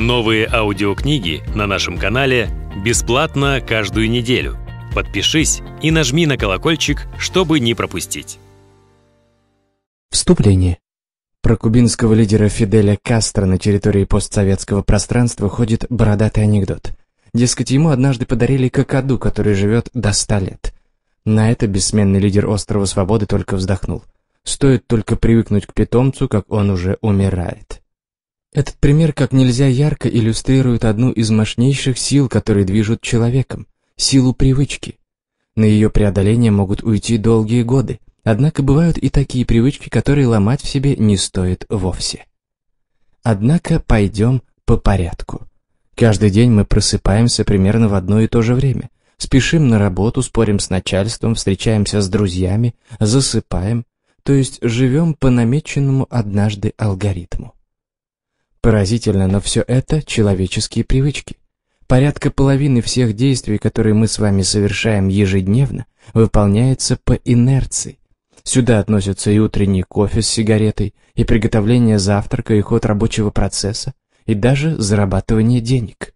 Новые аудиокниги на нашем канале бесплатно каждую неделю. Подпишись и нажми на колокольчик, чтобы не пропустить. Вступление. Про кубинского лидера Фиделя Кастро на территории постсоветского пространства ходит бородатый анекдот. Дескать, ему однажды подарили кокоду, который живет до ста лет. На это бессменный лидер острова Свободы только вздохнул. Стоит только привыкнуть к питомцу, как он уже умирает. Этот пример как нельзя ярко иллюстрирует одну из мощнейших сил, которые движут человеком – силу привычки. На ее преодоление могут уйти долгие годы, однако бывают и такие привычки, которые ломать в себе не стоит вовсе. Однако пойдем по порядку. Каждый день мы просыпаемся примерно в одно и то же время, спешим на работу, спорим с начальством, встречаемся с друзьями, засыпаем, то есть живем по намеченному однажды алгоритму. Поразительно, но все это человеческие привычки. Порядка половины всех действий, которые мы с вами совершаем ежедневно, выполняется по инерции. Сюда относятся и утренний кофе с сигаретой, и приготовление завтрака, и ход рабочего процесса, и даже зарабатывание денег.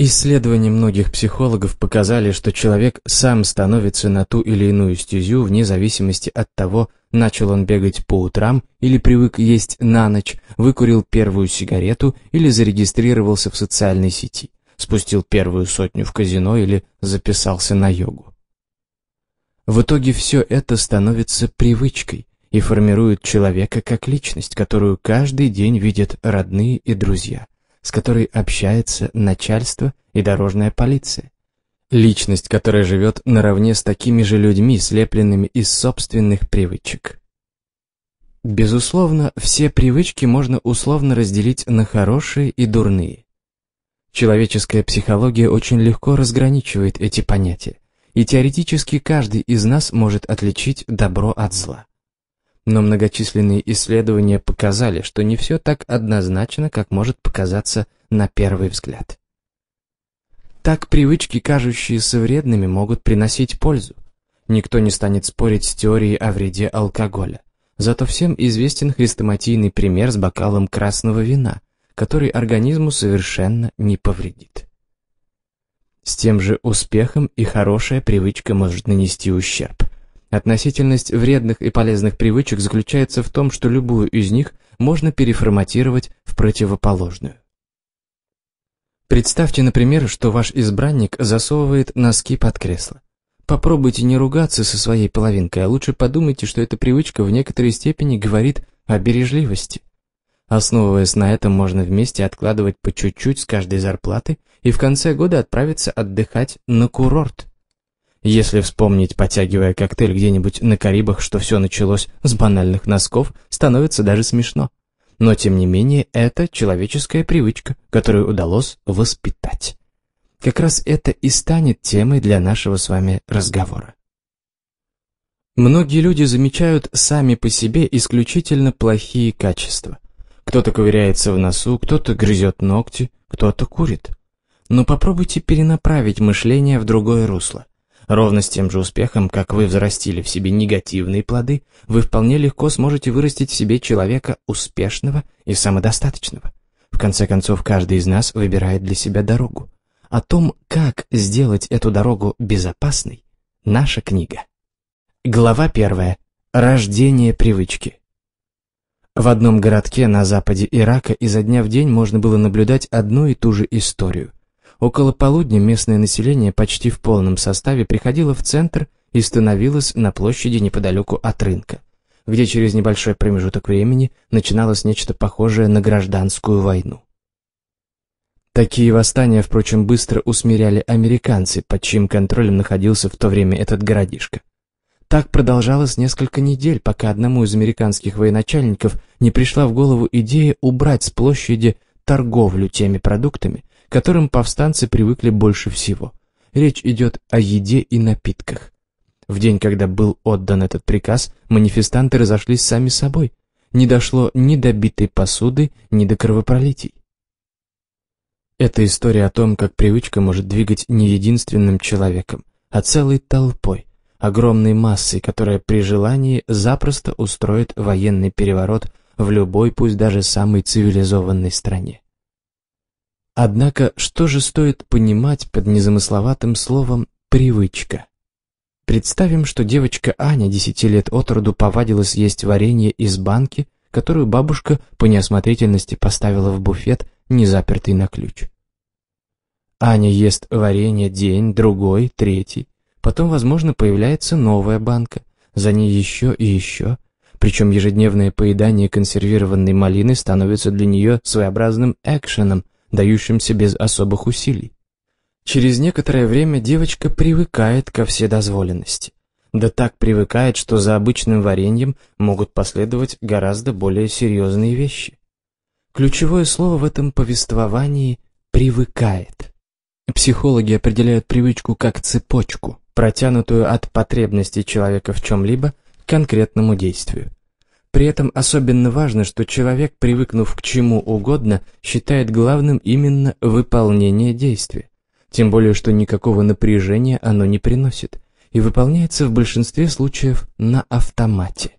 Исследования многих психологов показали, что человек сам становится на ту или иную стезю вне зависимости от того, начал он бегать по утрам или привык есть на ночь, выкурил первую сигарету или зарегистрировался в социальной сети, спустил первую сотню в казино или записался на йогу. В итоге все это становится привычкой и формирует человека как личность, которую каждый день видят родные и друзья – с которой общается начальство и дорожная полиция. Личность, которая живет наравне с такими же людьми, слепленными из собственных привычек. Безусловно, все привычки можно условно разделить на хорошие и дурные. Человеческая психология очень легко разграничивает эти понятия, и теоретически каждый из нас может отличить добро от зла. Но многочисленные исследования показали, что не все так однозначно, как может показаться на первый взгляд. Так привычки, кажущиеся вредными, могут приносить пользу. Никто не станет спорить с теорией о вреде алкоголя. Зато всем известен хрестоматийный пример с бокалом красного вина, который организму совершенно не повредит. С тем же успехом и хорошая привычка может нанести ущерб. Относительность вредных и полезных привычек заключается в том, что любую из них можно переформатировать в противоположную. Представьте, например, что ваш избранник засовывает носки под кресло. Попробуйте не ругаться со своей половинкой, а лучше подумайте, что эта привычка в некоторой степени говорит о бережливости. Основываясь на этом, можно вместе откладывать по чуть-чуть с каждой зарплаты и в конце года отправиться отдыхать на курорт. Если вспомнить, потягивая коктейль где-нибудь на Карибах, что все началось с банальных носков, становится даже смешно. Но, тем не менее, это человеческая привычка, которую удалось воспитать. Как раз это и станет темой для нашего с вами разговора. Многие люди замечают сами по себе исключительно плохие качества. Кто-то ковыряется в носу, кто-то грызет ногти, кто-то курит. Но попробуйте перенаправить мышление в другое русло. Ровно с тем же успехом, как вы взрастили в себе негативные плоды, вы вполне легко сможете вырастить в себе человека успешного и самодостаточного. В конце концов, каждый из нас выбирает для себя дорогу. О том, как сделать эту дорогу безопасной, наша книга. Глава первая. Рождение привычки. В одном городке на западе Ирака изо дня в день можно было наблюдать одну и ту же историю. Около полудня местное население почти в полном составе приходило в центр и становилось на площади неподалеку от рынка, где через небольшой промежуток времени начиналось нечто похожее на гражданскую войну. Такие восстания, впрочем, быстро усмиряли американцы, под чьим контролем находился в то время этот городишко. Так продолжалось несколько недель, пока одному из американских военачальников не пришла в голову идея убрать с площади торговлю теми продуктами, которым повстанцы привыкли больше всего. Речь идет о еде и напитках. В день, когда был отдан этот приказ, манифестанты разошлись сами собой. Не дошло ни до битой посуды, ни до кровопролитий. Это история о том, как привычка может двигать не единственным человеком, а целой толпой, огромной массой, которая при желании запросто устроит военный переворот в любой, пусть даже самой цивилизованной стране. Однако, что же стоит понимать под незамысловатым словом «привычка»? Представим, что девочка Аня десяти лет от роду повадилась есть варенье из банки, которую бабушка по неосмотрительности поставила в буфет, не запертый на ключ. Аня ест варенье день, другой, третий. Потом, возможно, появляется новая банка, за ней еще и еще. Причем ежедневное поедание консервированной малины становится для нее своеобразным экшеном – дающимся без особых усилий. Через некоторое время девочка привыкает ко вседозволенности. Да так привыкает, что за обычным вареньем могут последовать гораздо более серьезные вещи. Ключевое слово в этом повествовании «привыкает». Психологи определяют привычку как цепочку, протянутую от потребности человека в чем-либо к конкретному действию. При этом особенно важно, что человек, привыкнув к чему угодно, считает главным именно выполнение действия. Тем более, что никакого напряжения оно не приносит и выполняется в большинстве случаев на автомате.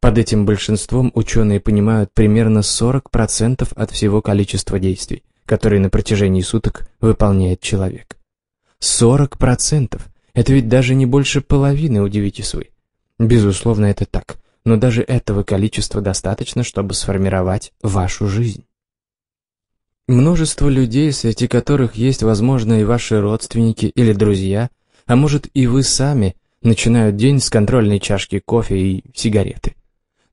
Под этим большинством ученые понимают примерно 40% от всего количества действий, которые на протяжении суток выполняет человек. 40%! Это ведь даже не больше половины, удивитесь вы. Безусловно, это так но даже этого количества достаточно, чтобы сформировать вашу жизнь. Множество людей, среди которых есть, возможно, и ваши родственники или друзья, а может и вы сами, начинают день с контрольной чашки кофе и сигареты.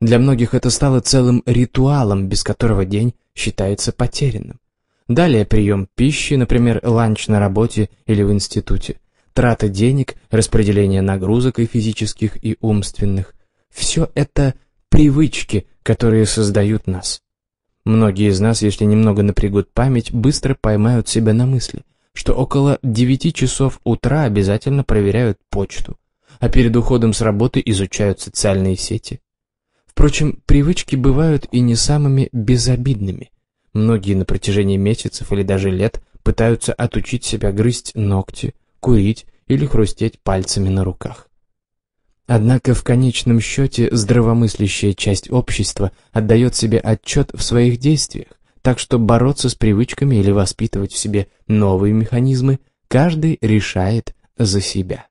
Для многих это стало целым ритуалом, без которого день считается потерянным. Далее прием пищи, например, ланч на работе или в институте, трата денег, распределение нагрузок и физических, и умственных, все это привычки, которые создают нас. Многие из нас, если немного напрягут память, быстро поймают себя на мысли, что около 9 часов утра обязательно проверяют почту, а перед уходом с работы изучают социальные сети. Впрочем, привычки бывают и не самыми безобидными. Многие на протяжении месяцев или даже лет пытаются отучить себя грызть ногти, курить или хрустеть пальцами на руках. Однако в конечном счете здравомыслящая часть общества отдает себе отчет в своих действиях, так что бороться с привычками или воспитывать в себе новые механизмы каждый решает за себя.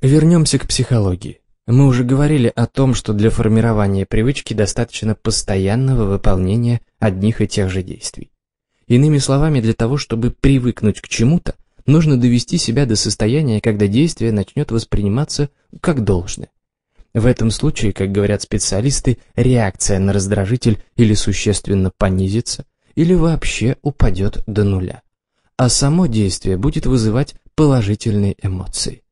Вернемся к психологии. Мы уже говорили о том, что для формирования привычки достаточно постоянного выполнения одних и тех же действий. Иными словами, для того, чтобы привыкнуть к чему-то, Нужно довести себя до состояния, когда действие начнет восприниматься как должное. В этом случае, как говорят специалисты, реакция на раздражитель или существенно понизится, или вообще упадет до нуля. А само действие будет вызывать положительные эмоции.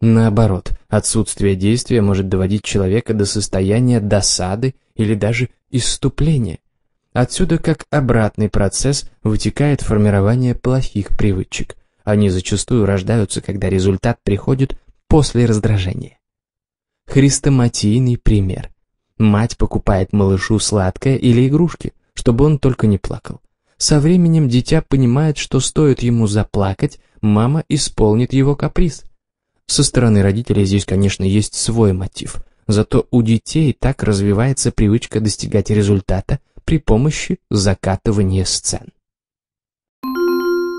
Наоборот, отсутствие действия может доводить человека до состояния досады или даже иступления. Отсюда как обратный процесс вытекает формирование плохих привычек – они зачастую рождаются, когда результат приходит после раздражения. Хрестоматийный пример. Мать покупает малышу сладкое или игрушки, чтобы он только не плакал. Со временем дитя понимает, что стоит ему заплакать, мама исполнит его каприз. Со стороны родителей здесь, конечно, есть свой мотив, зато у детей так развивается привычка достигать результата при помощи закатывания сцен.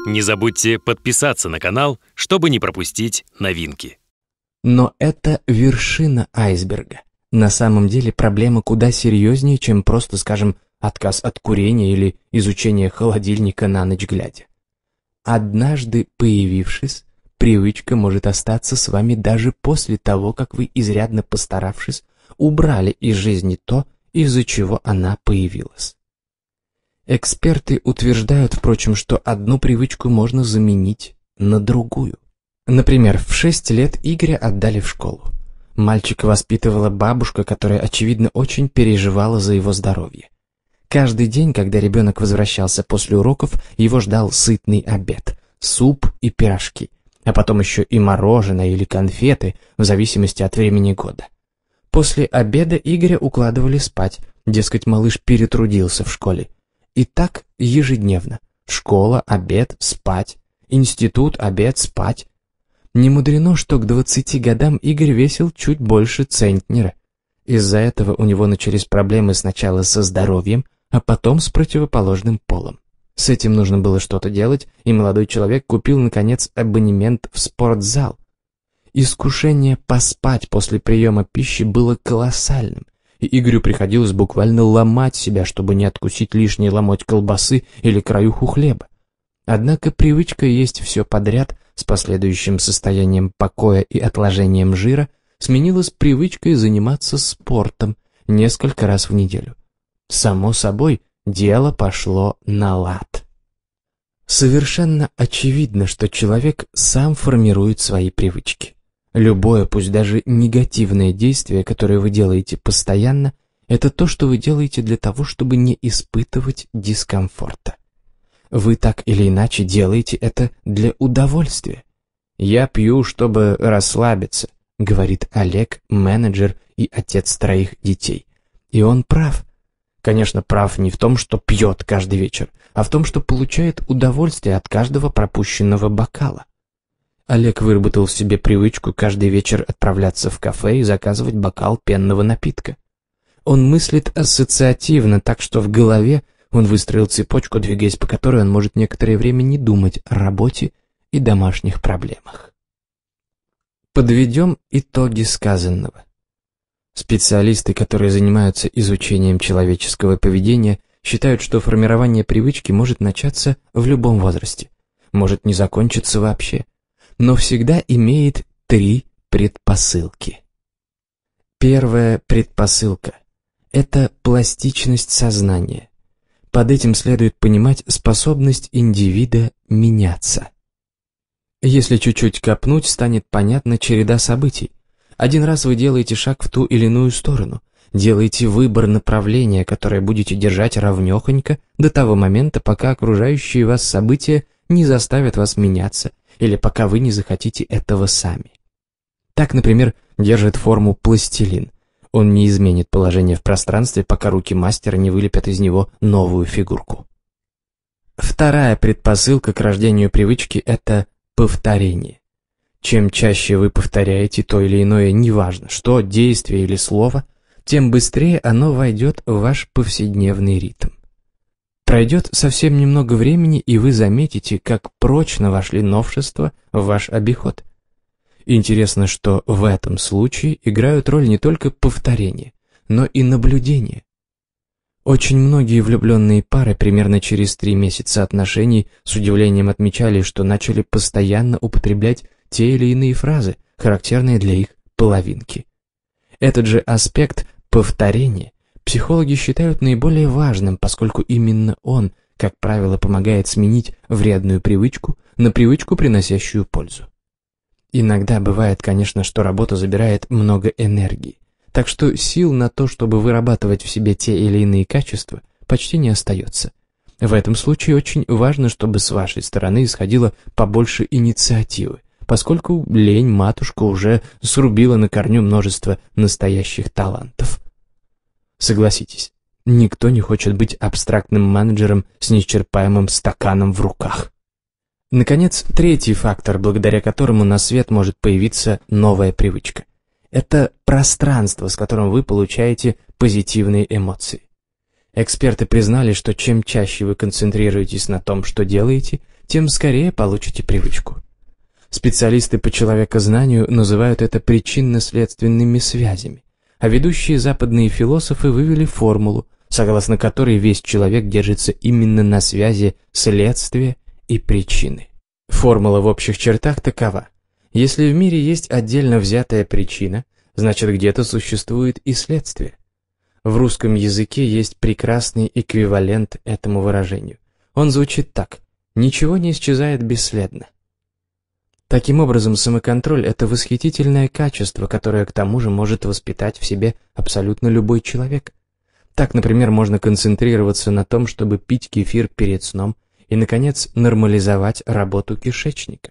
Не забудьте подписаться на канал, чтобы не пропустить новинки. Но это вершина айсберга. На самом деле проблема куда серьезнее, чем просто, скажем, отказ от курения или изучение холодильника на ночь глядя. Однажды появившись, привычка может остаться с вами даже после того, как вы, изрядно постаравшись, убрали из жизни то, из-за чего она появилась. Эксперты утверждают, впрочем, что одну привычку можно заменить на другую. Например, в 6 лет Игоря отдали в школу. Мальчика воспитывала бабушка, которая, очевидно, очень переживала за его здоровье. Каждый день, когда ребенок возвращался после уроков, его ждал сытный обед, суп и пирожки, а потом еще и мороженое или конфеты, в зависимости от времени года. После обеда Игоря укладывали спать, дескать, малыш перетрудился в школе, и так ежедневно. Школа, обед, спать. Институт, обед, спать. Не мудрено, что к 20 годам Игорь весил чуть больше центнера. Из-за этого у него начались проблемы сначала со здоровьем, а потом с противоположным полом. С этим нужно было что-то делать, и молодой человек купил, наконец, абонемент в спортзал. Искушение поспать после приема пищи было колоссальным, и Игорю приходилось буквально ломать себя, чтобы не откусить лишний ломоть колбасы или краюху хлеба. Однако привычка есть все подряд с последующим состоянием покоя и отложением жира сменилась привычкой заниматься спортом несколько раз в неделю. Само собой, дело пошло на лад. Совершенно очевидно, что человек сам формирует свои привычки. Любое, пусть даже негативное действие, которое вы делаете постоянно, это то, что вы делаете для того, чтобы не испытывать дискомфорта. Вы так или иначе делаете это для удовольствия. «Я пью, чтобы расслабиться», — говорит Олег, менеджер и отец троих детей. И он прав. Конечно, прав не в том, что пьет каждый вечер, а в том, что получает удовольствие от каждого пропущенного бокала. Олег выработал в себе привычку каждый вечер отправляться в кафе и заказывать бокал пенного напитка. Он мыслит ассоциативно, так что в голове он выстроил цепочку, двигаясь по которой он может некоторое время не думать о работе и домашних проблемах. Подведем итоги сказанного. Специалисты, которые занимаются изучением человеческого поведения, считают, что формирование привычки может начаться в любом возрасте, может не закончиться вообще – но всегда имеет три предпосылки. Первая предпосылка – это пластичность сознания. Под этим следует понимать способность индивида меняться. Если чуть-чуть копнуть, станет понятна череда событий. Один раз вы делаете шаг в ту или иную сторону, делаете выбор направления, которое будете держать равнёхонько до того момента, пока окружающие вас события не заставят вас меняться – или пока вы не захотите этого сами. Так, например, держит форму пластилин. Он не изменит положение в пространстве, пока руки мастера не вылепят из него новую фигурку. Вторая предпосылка к рождению привычки – это повторение. Чем чаще вы повторяете то или иное, неважно что, действие или слово, тем быстрее оно войдет в ваш повседневный ритм. Пройдет совсем немного времени, и вы заметите, как прочно вошли новшества в ваш обиход. Интересно, что в этом случае играют роль не только повторение, но и наблюдение. Очень многие влюбленные пары примерно через три месяца отношений с удивлением отмечали, что начали постоянно употреблять те или иные фразы, характерные для их половинки. Этот же аспект повторения психологи считают наиболее важным, поскольку именно он, как правило, помогает сменить вредную привычку на привычку, приносящую пользу. Иногда бывает, конечно, что работа забирает много энергии, так что сил на то, чтобы вырабатывать в себе те или иные качества, почти не остается. В этом случае очень важно, чтобы с вашей стороны исходило побольше инициативы, поскольку лень матушка уже срубила на корню множество настоящих талантов. Согласитесь, никто не хочет быть абстрактным менеджером с неисчерпаемым стаканом в руках. Наконец, третий фактор, благодаря которому на свет может появиться новая привычка. Это пространство, с которым вы получаете позитивные эмоции. Эксперты признали, что чем чаще вы концентрируетесь на том, что делаете, тем скорее получите привычку. Специалисты по человекознанию называют это причинно-следственными связями а ведущие западные философы вывели формулу, согласно которой весь человек держится именно на связи следствия и причины. Формула в общих чертах такова. Если в мире есть отдельно взятая причина, значит где-то существует и следствие. В русском языке есть прекрасный эквивалент этому выражению. Он звучит так. «Ничего не исчезает бесследно». Таким образом, самоконтроль – это восхитительное качество, которое к тому же может воспитать в себе абсолютно любой человек. Так, например, можно концентрироваться на том, чтобы пить кефир перед сном и, наконец, нормализовать работу кишечника.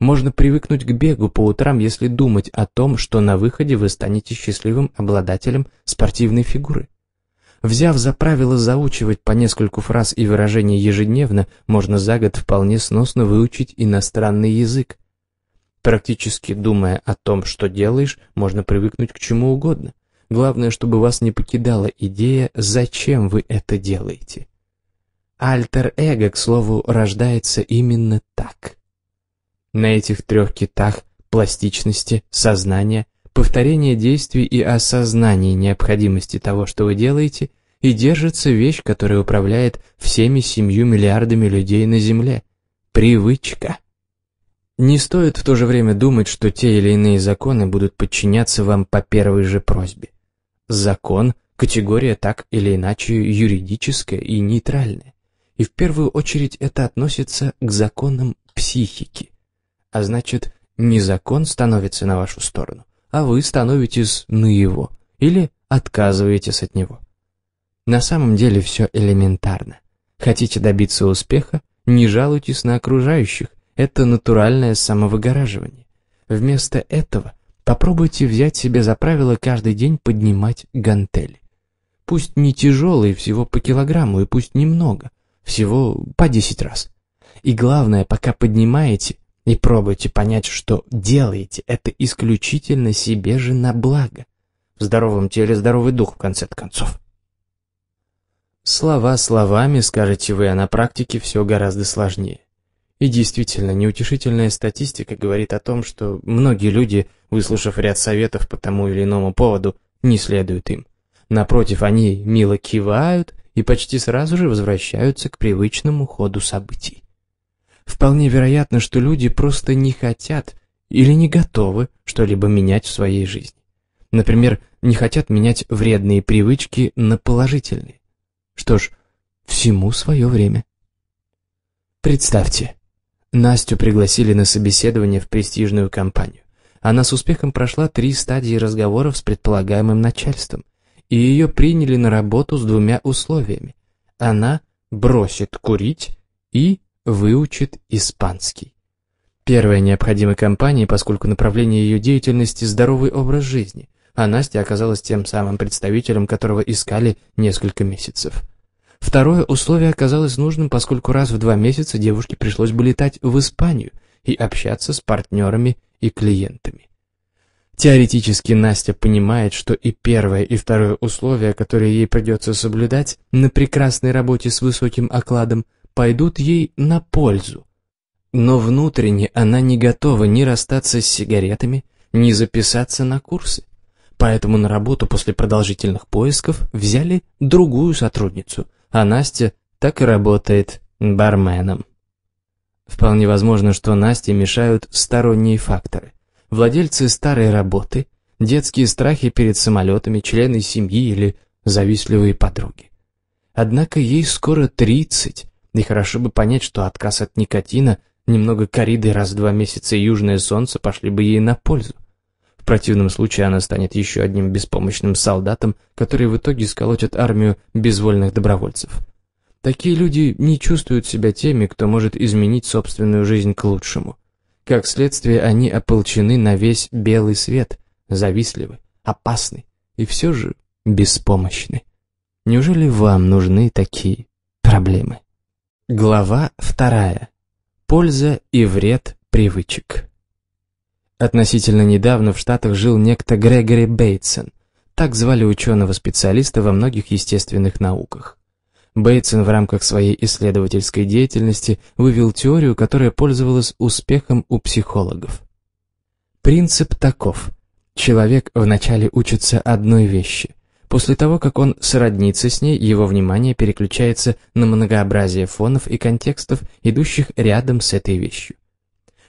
Можно привыкнуть к бегу по утрам, если думать о том, что на выходе вы станете счастливым обладателем спортивной фигуры. Взяв за правило заучивать по нескольку фраз и выражений ежедневно, можно за год вполне сносно выучить иностранный язык. Практически думая о том, что делаешь, можно привыкнуть к чему угодно. Главное, чтобы вас не покидала идея, зачем вы это делаете. Альтер-эго, к слову, рождается именно так. На этих трех китах пластичности, сознания повторение действий и осознание необходимости того, что вы делаете, и держится вещь, которая управляет всеми семью миллиардами людей на Земле – привычка. Не стоит в то же время думать, что те или иные законы будут подчиняться вам по первой же просьбе. Закон – категория так или иначе юридическая и нейтральная. И в первую очередь это относится к законам психики. А значит, не закон становится на вашу сторону, а вы становитесь на наево или отказываетесь от него. На самом деле все элементарно. Хотите добиться успеха, не жалуйтесь на окружающих, это натуральное самовыгораживание. Вместо этого попробуйте взять себе за правило каждый день поднимать гантели. Пусть не тяжелые, всего по килограмму и пусть немного, всего по 10 раз. И главное, пока поднимаете, и пробуйте понять, что делаете это исключительно себе же на благо. В здоровом теле здоровый дух, в конце концов. Слова словами, скажете вы, а на практике все гораздо сложнее. И действительно, неутешительная статистика говорит о том, что многие люди, выслушав ряд советов по тому или иному поводу, не следуют им. Напротив, они мило кивают и почти сразу же возвращаются к привычному ходу событий. Вполне вероятно, что люди просто не хотят или не готовы что-либо менять в своей жизни. Например, не хотят менять вредные привычки на положительные. Что ж, всему свое время. Представьте, Настю пригласили на собеседование в престижную компанию. Она с успехом прошла три стадии разговоров с предполагаемым начальством, и ее приняли на работу с двумя условиями. Она бросит курить и выучит испанский. Первая необходима компании, поскольку направление ее деятельности – здоровый образ жизни, а Настя оказалась тем самым представителем, которого искали несколько месяцев. Второе условие оказалось нужным, поскольку раз в два месяца девушке пришлось бы летать в Испанию и общаться с партнерами и клиентами. Теоретически Настя понимает, что и первое, и второе условия, которые ей придется соблюдать на прекрасной работе с высоким окладом, пойдут ей на пользу. Но внутренне она не готова ни расстаться с сигаретами, ни записаться на курсы. Поэтому на работу после продолжительных поисков взяли другую сотрудницу, а Настя так и работает барменом. Вполне возможно, что Насте мешают сторонние факторы. Владельцы старой работы, детские страхи перед самолетами, члены семьи или завистливые подруги. Однако ей скоро тридцать. И хорошо бы понять, что отказ от никотина, немного кориды раз в два месяца и южное солнце пошли бы ей на пользу. В противном случае она станет еще одним беспомощным солдатом, который в итоге сколотит армию безвольных добровольцев. Такие люди не чувствуют себя теми, кто может изменить собственную жизнь к лучшему. Как следствие, они ополчены на весь белый свет, завистливы, опасны и все же беспомощны. Неужели вам нужны такие проблемы? Глава вторая. Польза и вред привычек. Относительно недавно в Штатах жил некто Грегори Бейтсон. Так звали ученого-специалиста во многих естественных науках. Бейтсон в рамках своей исследовательской деятельности вывел теорию, которая пользовалась успехом у психологов. Принцип таков. Человек вначале учится одной вещи, После того, как он сроднится с ней, его внимание переключается на многообразие фонов и контекстов, идущих рядом с этой вещью.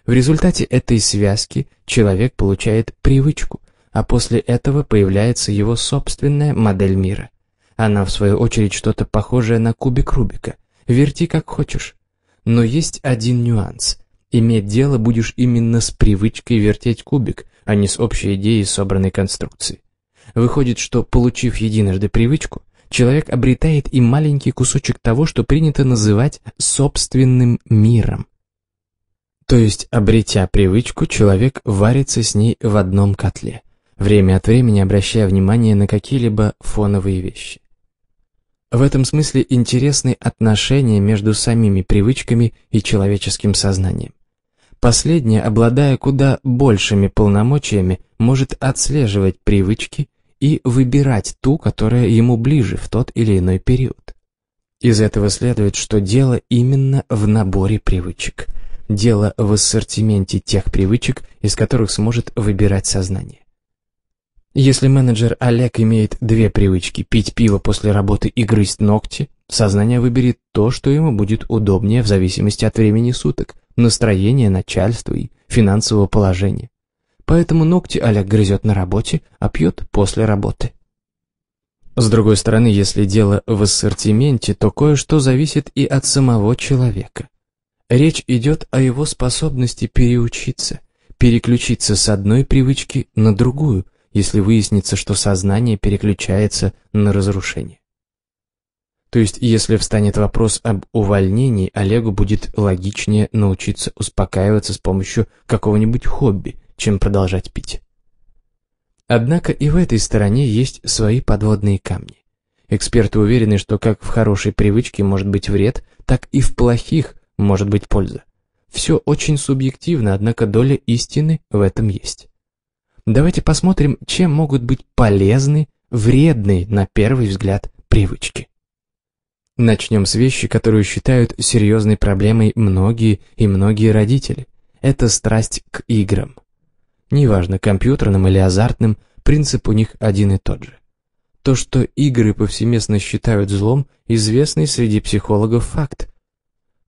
В результате этой связки человек получает привычку, а после этого появляется его собственная модель мира. Она, в свою очередь, что-то похожее на кубик Рубика. Верти как хочешь. Но есть один нюанс. Иметь дело будешь именно с привычкой вертеть кубик, а не с общей идеей собранной конструкции. Выходит, что, получив единожды привычку, человек обретает и маленький кусочек того, что принято называть собственным миром. То есть, обретя привычку, человек варится с ней в одном котле, время от времени обращая внимание на какие-либо фоновые вещи. В этом смысле интересны отношения между самими привычками и человеческим сознанием. Последнее, обладая куда большими полномочиями, может отслеживать привычки и выбирать ту, которая ему ближе в тот или иной период. Из этого следует, что дело именно в наборе привычек. Дело в ассортименте тех привычек, из которых сможет выбирать сознание. Если менеджер Олег имеет две привычки – пить пиво после работы и грызть ногти, сознание выберет то, что ему будет удобнее в зависимости от времени суток, настроения начальства и финансового положения. Поэтому ногти Олег грызет на работе, а пьет после работы. С другой стороны, если дело в ассортименте, то кое-что зависит и от самого человека. Речь идет о его способности переучиться, переключиться с одной привычки на другую, если выяснится, что сознание переключается на разрушение. То есть, если встанет вопрос об увольнении, Олегу будет логичнее научиться успокаиваться с помощью какого-нибудь хобби, чем продолжать пить. Однако и в этой стороне есть свои подводные камни. Эксперты уверены, что как в хорошей привычке может быть вред, так и в плохих может быть польза. Все очень субъективно, однако доля истины в этом есть. Давайте посмотрим, чем могут быть полезны, вредные на первый взгляд привычки. Начнем с вещи, которую считают серьезной проблемой многие и многие родители. Это страсть к играм неважно компьютерным или азартным, принцип у них один и тот же. То, что игры повсеместно считают злом, известный среди психологов факт.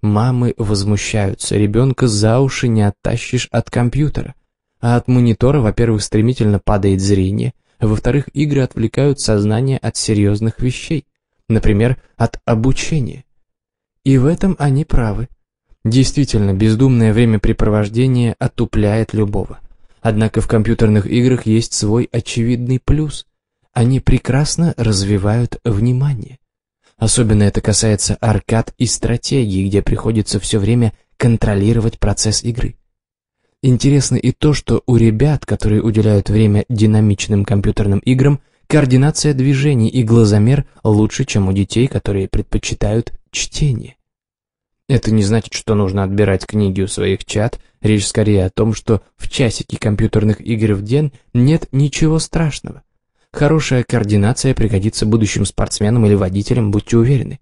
Мамы возмущаются, ребенка за уши не оттащишь от компьютера. А от монитора, во-первых, стремительно падает зрение, во-вторых, игры отвлекают сознание от серьезных вещей, например, от обучения. И в этом они правы. Действительно, бездумное времяпрепровождение отупляет любого. Однако в компьютерных играх есть свой очевидный плюс. Они прекрасно развивают внимание. Особенно это касается аркад и стратегий, где приходится все время контролировать процесс игры. Интересно и то, что у ребят, которые уделяют время динамичным компьютерным играм, координация движений и глазомер лучше, чем у детей, которые предпочитают чтение. Это не значит, что нужно отбирать книги у своих чат. Речь скорее о том, что в часике компьютерных игр в день нет ничего страшного. Хорошая координация пригодится будущим спортсменам или водителям, будьте уверены.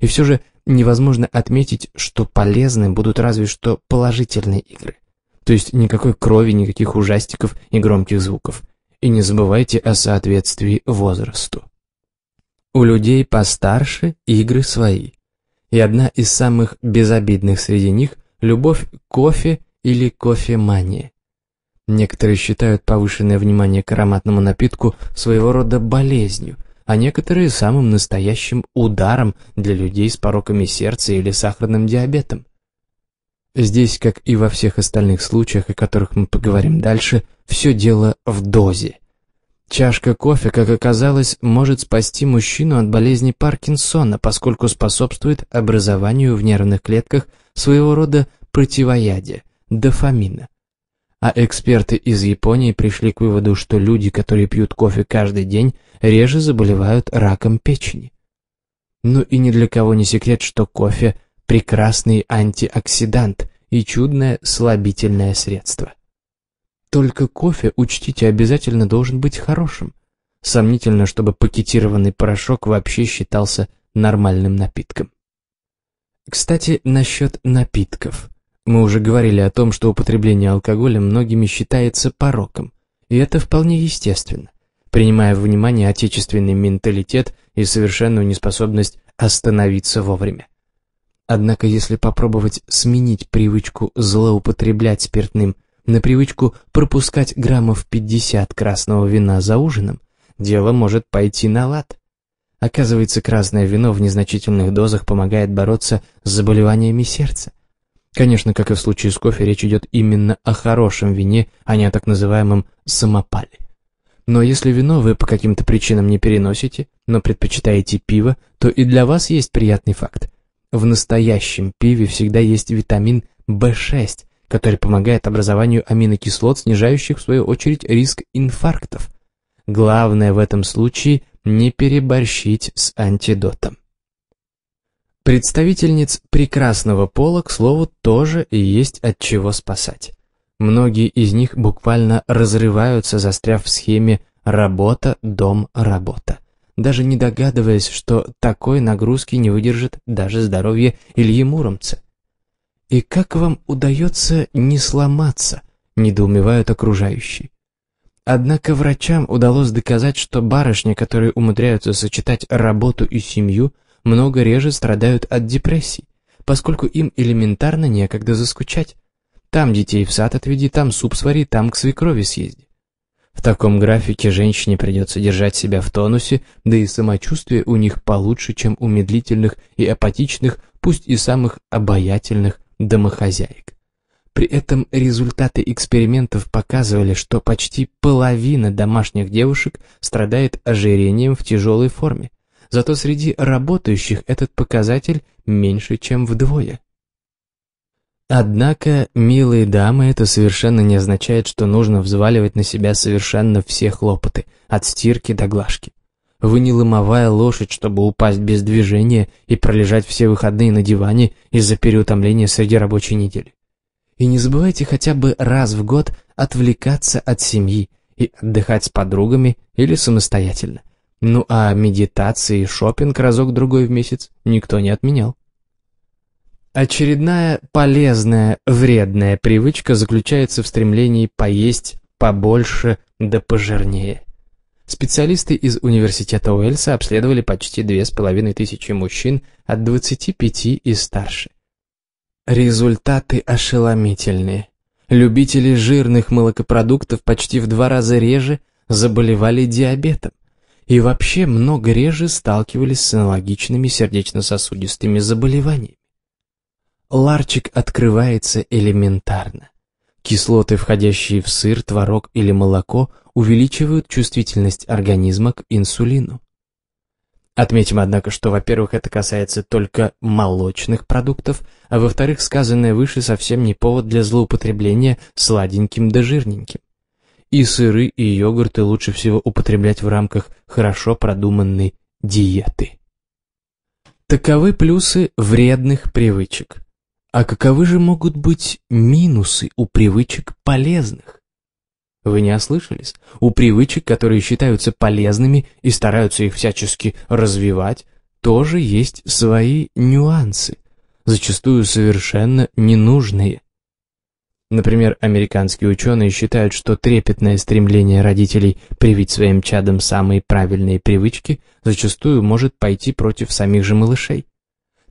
И все же невозможно отметить, что полезны будут разве что положительные игры. То есть никакой крови, никаких ужастиков и громких звуков. И не забывайте о соответствии возрасту. У людей постарше игры свои. И одна из самых безобидных среди них – любовь к кофе или кофемания. Некоторые считают повышенное внимание к ароматному напитку своего рода болезнью, а некоторые самым настоящим ударом для людей с пороками сердца или сахарным диабетом. Здесь, как и во всех остальных случаях, о которых мы поговорим дальше, все дело в дозе. Чашка кофе, как оказалось, может спасти мужчину от болезни Паркинсона, поскольку способствует образованию в нервных клетках своего рода противоядия – дофамина. А эксперты из Японии пришли к выводу, что люди, которые пьют кофе каждый день, реже заболевают раком печени. Ну и ни для кого не секрет, что кофе – прекрасный антиоксидант и чудное слабительное средство. Только кофе, учтите, обязательно должен быть хорошим. Сомнительно, чтобы пакетированный порошок вообще считался нормальным напитком. Кстати, насчет напитков. Мы уже говорили о том, что употребление алкоголя многими считается пороком, и это вполне естественно, принимая во внимание отечественный менталитет и совершенную неспособность остановиться вовремя. Однако если попробовать сменить привычку злоупотреблять спиртным на привычку пропускать граммов 50 красного вина за ужином, дело может пойти на лад. Оказывается, красное вино в незначительных дозах помогает бороться с заболеваниями сердца – Конечно, как и в случае с кофе, речь идет именно о хорошем вине, а не о так называемом «самопале». Но если вино вы по каким-то причинам не переносите, но предпочитаете пиво, то и для вас есть приятный факт. В настоящем пиве всегда есть витамин В6, который помогает образованию аминокислот, снижающих в свою очередь риск инфарктов. Главное в этом случае не переборщить с антидотом. Представительниц прекрасного пола, к слову, тоже есть от чего спасать. Многие из них буквально разрываются, застряв в схеме «работа, дом, работа», даже не догадываясь, что такой нагрузки не выдержит даже здоровье Ильи Муромца. «И как вам удается не сломаться?» – недоумевают окружающие. Однако врачам удалось доказать, что барышни, которые умудряются сочетать работу и семью – много реже страдают от депрессий, поскольку им элементарно некогда заскучать. Там детей в сад отведи, там суп свари, там к свекрови съезди. В таком графике женщине придется держать себя в тонусе, да и самочувствие у них получше, чем у медлительных и апатичных, пусть и самых обаятельных домохозяек. При этом результаты экспериментов показывали, что почти половина домашних девушек страдает ожирением в тяжелой форме, Зато среди работающих этот показатель меньше, чем вдвое. Однако, милые дамы, это совершенно не означает, что нужно взваливать на себя совершенно все хлопоты, от стирки до глажки. Вы не ломовая лошадь, чтобы упасть без движения и пролежать все выходные на диване из-за переутомления среди рабочей недели. И не забывайте хотя бы раз в год отвлекаться от семьи и отдыхать с подругами или самостоятельно – ну а медитации и шопинг разок-другой в месяц никто не отменял. Очередная полезная, вредная привычка заключается в стремлении поесть побольше да пожирнее. Специалисты из университета Уэльса обследовали почти 2500 мужчин от 25 и старше. Результаты ошеломительные. Любители жирных молокопродуктов почти в два раза реже заболевали диабетом и вообще много реже сталкивались с аналогичными сердечно-сосудистыми заболеваниями. Ларчик открывается элементарно. Кислоты, входящие в сыр, творог или молоко, увеличивают чувствительность организма к инсулину. Отметим, однако, что, во-первых, это касается только молочных продуктов, а во-вторых, сказанное выше совсем не повод для злоупотребления сладеньким да жирненьким и сыры и йогурты лучше всего употреблять в рамках хорошо продуманной диеты. Таковы плюсы вредных привычек. А каковы же могут быть минусы у привычек полезных? Вы не ослышались? У привычек, которые считаются полезными и стараются их всячески развивать, тоже есть свои нюансы, зачастую совершенно ненужные. Например, американские ученые считают, что трепетное стремление родителей привить своим чадам самые правильные привычки зачастую может пойти против самих же малышей.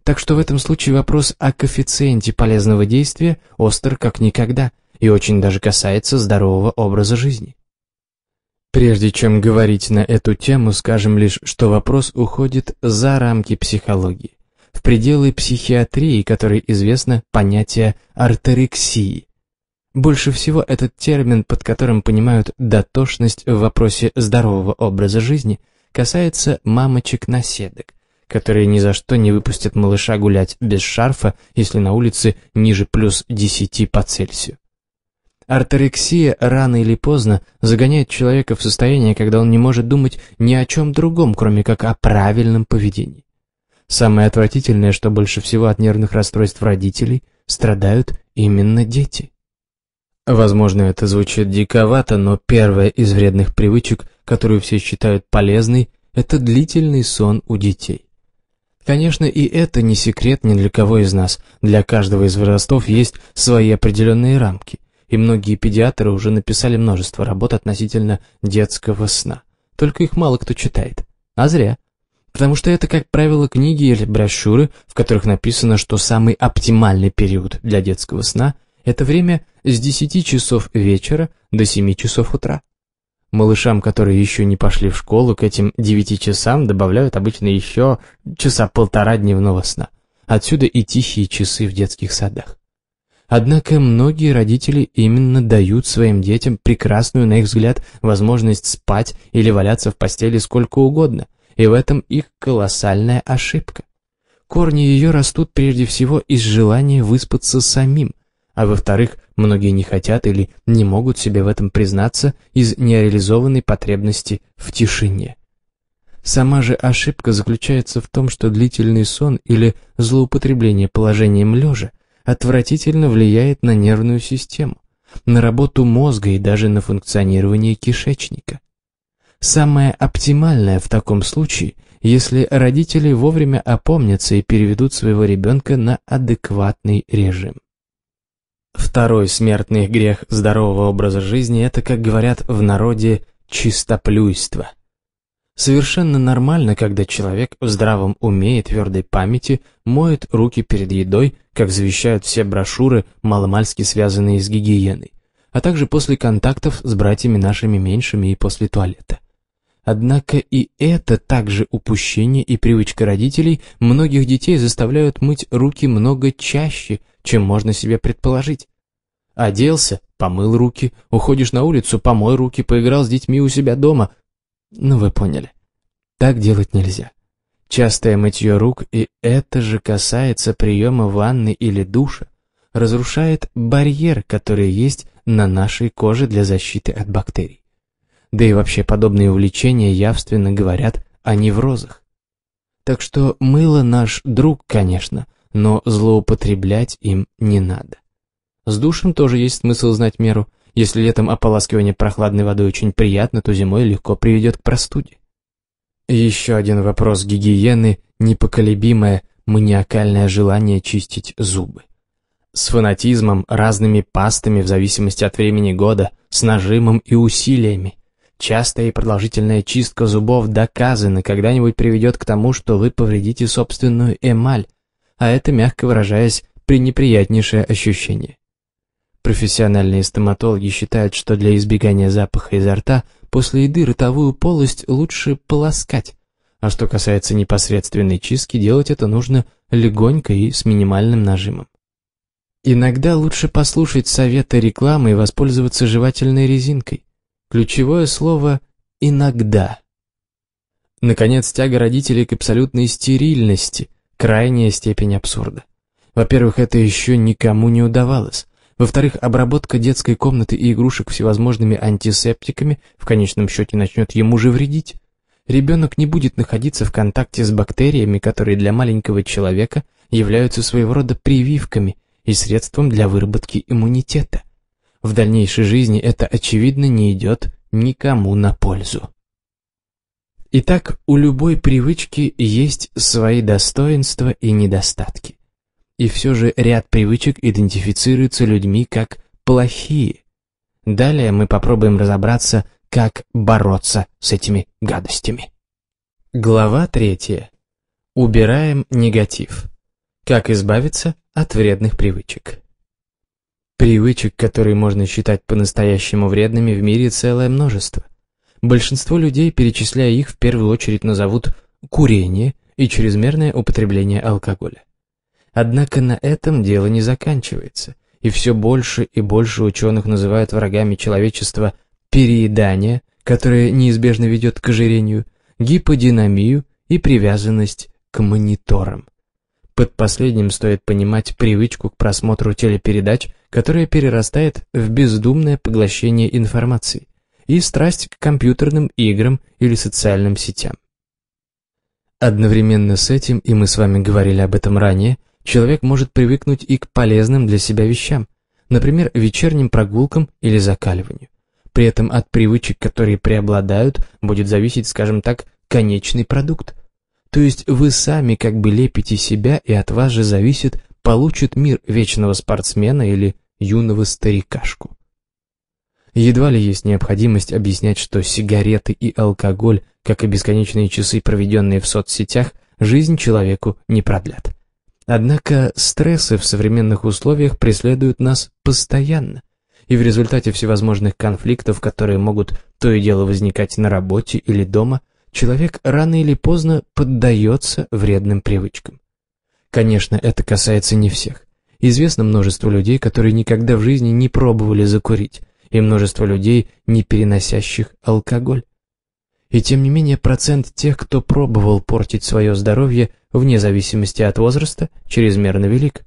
Так что в этом случае вопрос о коэффициенте полезного действия остр как никогда и очень даже касается здорового образа жизни. Прежде чем говорить на эту тему, скажем лишь, что вопрос уходит за рамки психологии, в пределы психиатрии, которой известно понятие артерексии – больше всего этот термин, под которым понимают дотошность в вопросе здорового образа жизни, касается мамочек-наседок, которые ни за что не выпустят малыша гулять без шарфа, если на улице ниже плюс 10 по Цельсию. Артерексия рано или поздно загоняет человека в состояние, когда он не может думать ни о чем другом, кроме как о правильном поведении. Самое отвратительное, что больше всего от нервных расстройств родителей, страдают именно дети. Возможно, это звучит диковато, но первая из вредных привычек, которую все считают полезной, это длительный сон у детей. Конечно, и это не секрет ни для кого из нас. Для каждого из возрастов есть свои определенные рамки, и многие педиатры уже написали множество работ относительно детского сна. Только их мало кто читает. А зря. Потому что это, как правило, книги или брошюры, в которых написано, что самый оптимальный период для детского сна – это время с 10 часов вечера до 7 часов утра. Малышам, которые еще не пошли в школу, к этим 9 часам добавляют обычно еще часа полтора дневного сна. Отсюда и тихие часы в детских садах. Однако многие родители именно дают своим детям прекрасную, на их взгляд, возможность спать или валяться в постели сколько угодно, и в этом их колоссальная ошибка. Корни ее растут прежде всего из желания выспаться самим – а во-вторых, многие не хотят или не могут себе в этом признаться из нереализованной потребности в тишине. Сама же ошибка заключается в том, что длительный сон или злоупотребление положением лежа отвратительно влияет на нервную систему, на работу мозга и даже на функционирование кишечника. Самое оптимальное в таком случае, если родители вовремя опомнятся и переведут своего ребенка на адекватный режим. Второй смертный грех здорового образа жизни – это, как говорят в народе, чистоплюйство. Совершенно нормально, когда человек в здравом уме и твердой памяти моет руки перед едой, как завещают все брошюры, маломальски связанные с гигиеной, а также после контактов с братьями нашими меньшими и после туалета. Однако и это также упущение и привычка родителей многих детей заставляют мыть руки много чаще – чем можно себе предположить. Оделся, помыл руки, уходишь на улицу, помой руки, поиграл с детьми у себя дома. Ну, вы поняли. Так делать нельзя. Частое мытье рук, и это же касается приема ванны или душа, разрушает барьер, который есть на нашей коже для защиты от бактерий. Да и вообще подобные увлечения явственно говорят о неврозах. Так что мыло наш друг, конечно, но злоупотреблять им не надо. С душем тоже есть смысл знать меру. Если летом ополаскивание прохладной водой очень приятно, то зимой легко приведет к простуде. Еще один вопрос гигиены – непоколебимое маниакальное желание чистить зубы. С фанатизмом, разными пастами в зависимости от времени года, с нажимом и усилиями. Частая и продолжительная чистка зубов доказана когда-нибудь приведет к тому, что вы повредите собственную эмаль, а это, мягко выражаясь, пренеприятнейшее ощущение. Профессиональные стоматологи считают, что для избегания запаха изо рта после еды ротовую полость лучше полоскать, а что касается непосредственной чистки, делать это нужно легонько и с минимальным нажимом. Иногда лучше послушать советы рекламы и воспользоваться жевательной резинкой. Ключевое слово «иногда». Наконец, тяга родителей к абсолютной стерильности – крайняя степень абсурда. Во-первых, это еще никому не удавалось. Во-вторых, обработка детской комнаты и игрушек всевозможными антисептиками в конечном счете начнет ему же вредить. Ребенок не будет находиться в контакте с бактериями, которые для маленького человека являются своего рода прививками и средством для выработки иммунитета. В дальнейшей жизни это, очевидно, не идет никому на пользу. Итак, у любой привычки есть свои достоинства и недостатки. И все же ряд привычек идентифицируется людьми как плохие. Далее мы попробуем разобраться, как бороться с этими гадостями. Глава третья. Убираем негатив. Как избавиться от вредных привычек. Привычек, которые можно считать по-настоящему вредными, в мире целое множество. Большинство людей, перечисляя их, в первую очередь назовут курение и чрезмерное употребление алкоголя. Однако на этом дело не заканчивается, и все больше и больше ученых называют врагами человечества переедание, которое неизбежно ведет к ожирению, гиподинамию и привязанность к мониторам. Под последним стоит понимать привычку к просмотру телепередач, которая перерастает в бездумное поглощение информации, и страсть к компьютерным играм или социальным сетям. Одновременно с этим, и мы с вами говорили об этом ранее, человек может привыкнуть и к полезным для себя вещам, например, вечерним прогулкам или закаливанию. При этом от привычек, которые преобладают, будет зависеть, скажем так, конечный продукт. То есть вы сами как бы лепите себя, и от вас же зависит, получит мир вечного спортсмена или юного старикашку. Едва ли есть необходимость объяснять, что сигареты и алкоголь, как и бесконечные часы, проведенные в соцсетях, жизнь человеку не продлят. Однако стрессы в современных условиях преследуют нас постоянно, и в результате всевозможных конфликтов, которые могут то и дело возникать на работе или дома, человек рано или поздно поддается вредным привычкам. Конечно, это касается не всех. Известно множество людей, которые никогда в жизни не пробовали закурить, и множество людей, не переносящих алкоголь. И тем не менее процент тех, кто пробовал портить свое здоровье, вне зависимости от возраста, чрезмерно велик.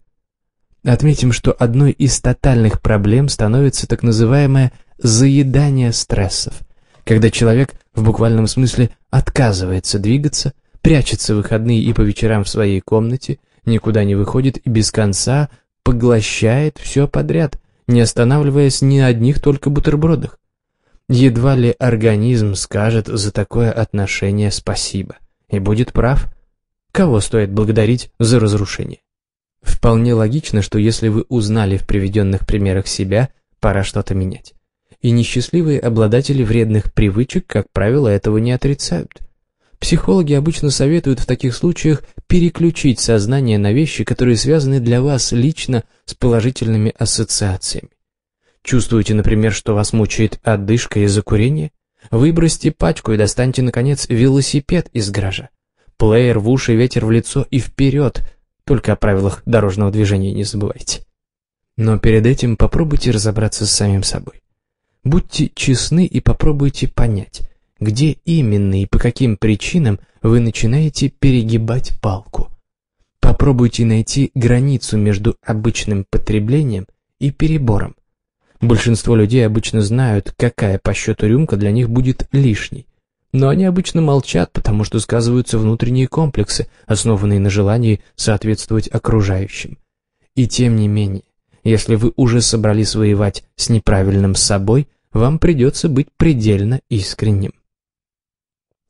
Отметим, что одной из тотальных проблем становится так называемое заедание стрессов, когда человек в буквальном смысле отказывается двигаться, прячется в выходные и по вечерам в своей комнате, никуда не выходит и без конца поглощает все подряд, не останавливаясь ни на одних только бутербродах. Едва ли организм скажет за такое отношение спасибо. И будет прав. Кого стоит благодарить за разрушение? Вполне логично, что если вы узнали в приведенных примерах себя, пора что-то менять. И несчастливые обладатели вредных привычек, как правило, этого не отрицают. Психологи обычно советуют в таких случаях переключить сознание на вещи, которые связаны для вас лично с положительными ассоциациями. Чувствуете, например, что вас мучает одышка из-за курения? Выбросьте пачку и достаньте, наконец, велосипед из гаража. Плеер в уши, ветер в лицо и вперед. Только о правилах дорожного движения не забывайте. Но перед этим попробуйте разобраться с самим собой. Будьте честны и попробуйте понять, где именно и по каким причинам вы начинаете перегибать палку. Попробуйте найти границу между обычным потреблением и перебором. Большинство людей обычно знают, какая по счету рюмка для них будет лишней. Но они обычно молчат, потому что сказываются внутренние комплексы, основанные на желании соответствовать окружающим. И тем не менее, если вы уже собрались воевать с неправильным собой, вам придется быть предельно искренним.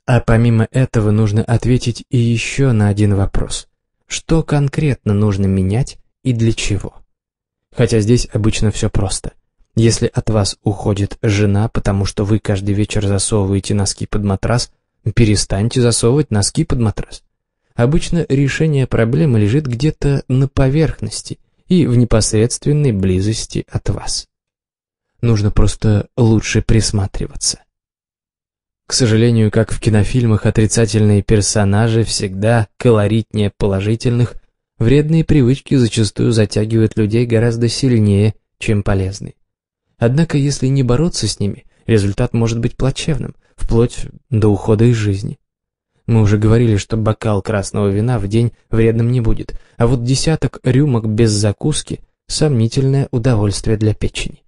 А помимо этого нужно ответить и еще на один вопрос. Что конкретно нужно менять и для чего? Хотя здесь обычно все просто. Если от вас уходит жена, потому что вы каждый вечер засовываете носки под матрас, перестаньте засовывать носки под матрас. Обычно решение проблемы лежит где-то на поверхности и в непосредственной близости от вас. Нужно просто лучше присматриваться. К сожалению, как в кинофильмах, отрицательные персонажи всегда колоритнее положительных, вредные привычки зачастую затягивают людей гораздо сильнее, чем полезные. Однако, если не бороться с ними, результат может быть плачевным, вплоть до ухода из жизни. Мы уже говорили, что бокал красного вина в день вредным не будет, а вот десяток рюмок без закуски – сомнительное удовольствие для печени.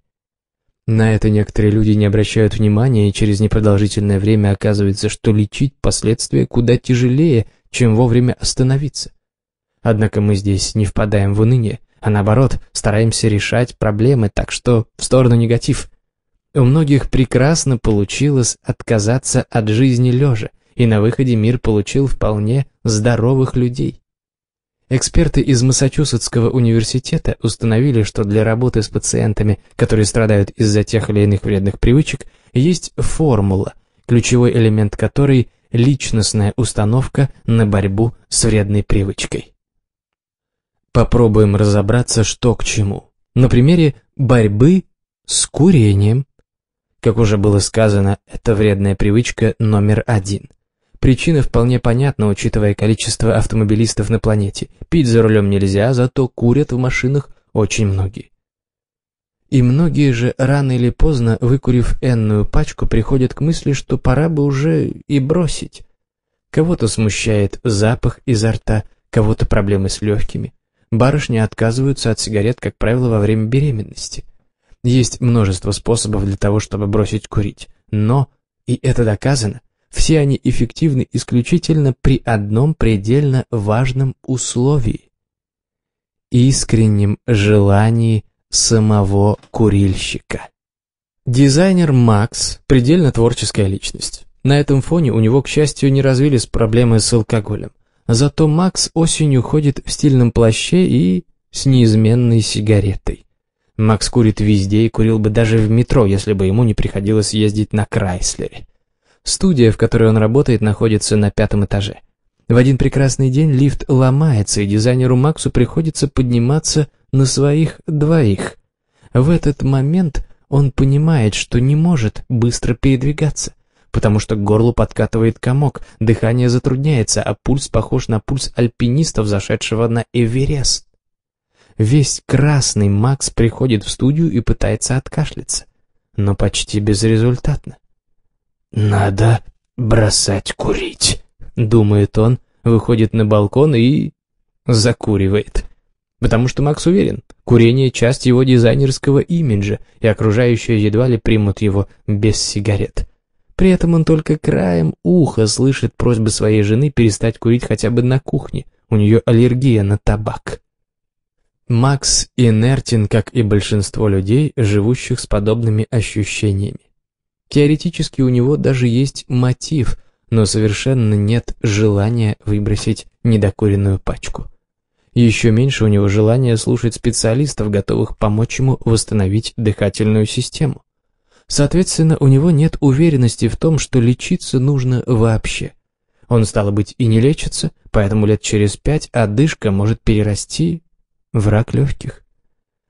На это некоторые люди не обращают внимания, и через непродолжительное время оказывается, что лечить последствия куда тяжелее, чем вовремя остановиться. Однако мы здесь не впадаем в уныние, а наоборот, стараемся решать проблемы, так что в сторону негатив. У многих прекрасно получилось отказаться от жизни лежа, и на выходе мир получил вполне здоровых людей. Эксперты из Массачусетского университета установили, что для работы с пациентами, которые страдают из-за тех или иных вредных привычек, есть формула, ключевой элемент которой – личностная установка на борьбу с вредной привычкой. Попробуем разобраться, что к чему. На примере борьбы с курением. Как уже было сказано, это вредная привычка номер один – Причина вполне понятна, учитывая количество автомобилистов на планете. Пить за рулем нельзя, зато курят в машинах очень многие. И многие же, рано или поздно, выкурив энную пачку, приходят к мысли, что пора бы уже и бросить. Кого-то смущает запах изо рта, кого-то проблемы с легкими. Барышни отказываются от сигарет, как правило, во время беременности. Есть множество способов для того, чтобы бросить курить, но, и это доказано, все они эффективны исключительно при одном предельно важном условии – искреннем желании самого курильщика. Дизайнер Макс – предельно творческая личность. На этом фоне у него, к счастью, не развились проблемы с алкоголем. Зато Макс осенью ходит в стильном плаще и с неизменной сигаретой. Макс курит везде и курил бы даже в метро, если бы ему не приходилось ездить на Крайслере. Студия, в которой он работает, находится на пятом этаже. В один прекрасный день лифт ломается, и дизайнеру Максу приходится подниматься на своих двоих. В этот момент он понимает, что не может быстро передвигаться, потому что к горлу подкатывает комок, дыхание затрудняется, а пульс похож на пульс альпиниста, зашедшего на Эверест. Весь красный Макс приходит в студию и пытается откашляться, но почти безрезультатно. «Надо бросать курить», — думает он, выходит на балкон и... закуривает. Потому что Макс уверен, курение — часть его дизайнерского имиджа, и окружающие едва ли примут его без сигарет. При этом он только краем уха слышит просьбы своей жены перестать курить хотя бы на кухне, у нее аллергия на табак. Макс инертен, как и большинство людей, живущих с подобными ощущениями. Теоретически у него даже есть мотив, но совершенно нет желания выбросить недокуренную пачку. Еще меньше у него желания слушать специалистов, готовых помочь ему восстановить дыхательную систему. Соответственно, у него нет уверенности в том, что лечиться нужно вообще. Он, стало быть, и не лечится, поэтому лет через пять одышка может перерасти в рак легких.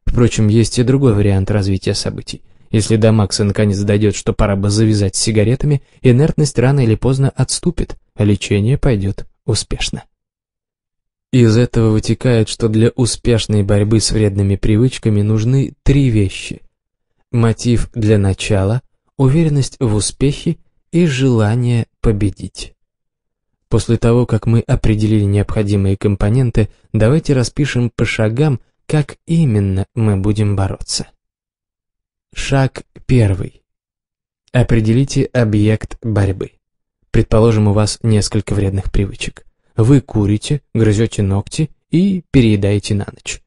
Впрочем, есть и другой вариант развития событий. Если до Макса наконец дойдет, что пора бы завязать с сигаретами, инертность рано или поздно отступит, а лечение пойдет успешно. Из этого вытекает, что для успешной борьбы с вредными привычками нужны три вещи. Мотив для начала, уверенность в успехе и желание победить. После того, как мы определили необходимые компоненты, давайте распишем по шагам, как именно мы будем бороться. Шаг первый. Определите объект борьбы. Предположим, у вас несколько вредных привычек. Вы курите, грызете ногти и переедаете на ночь.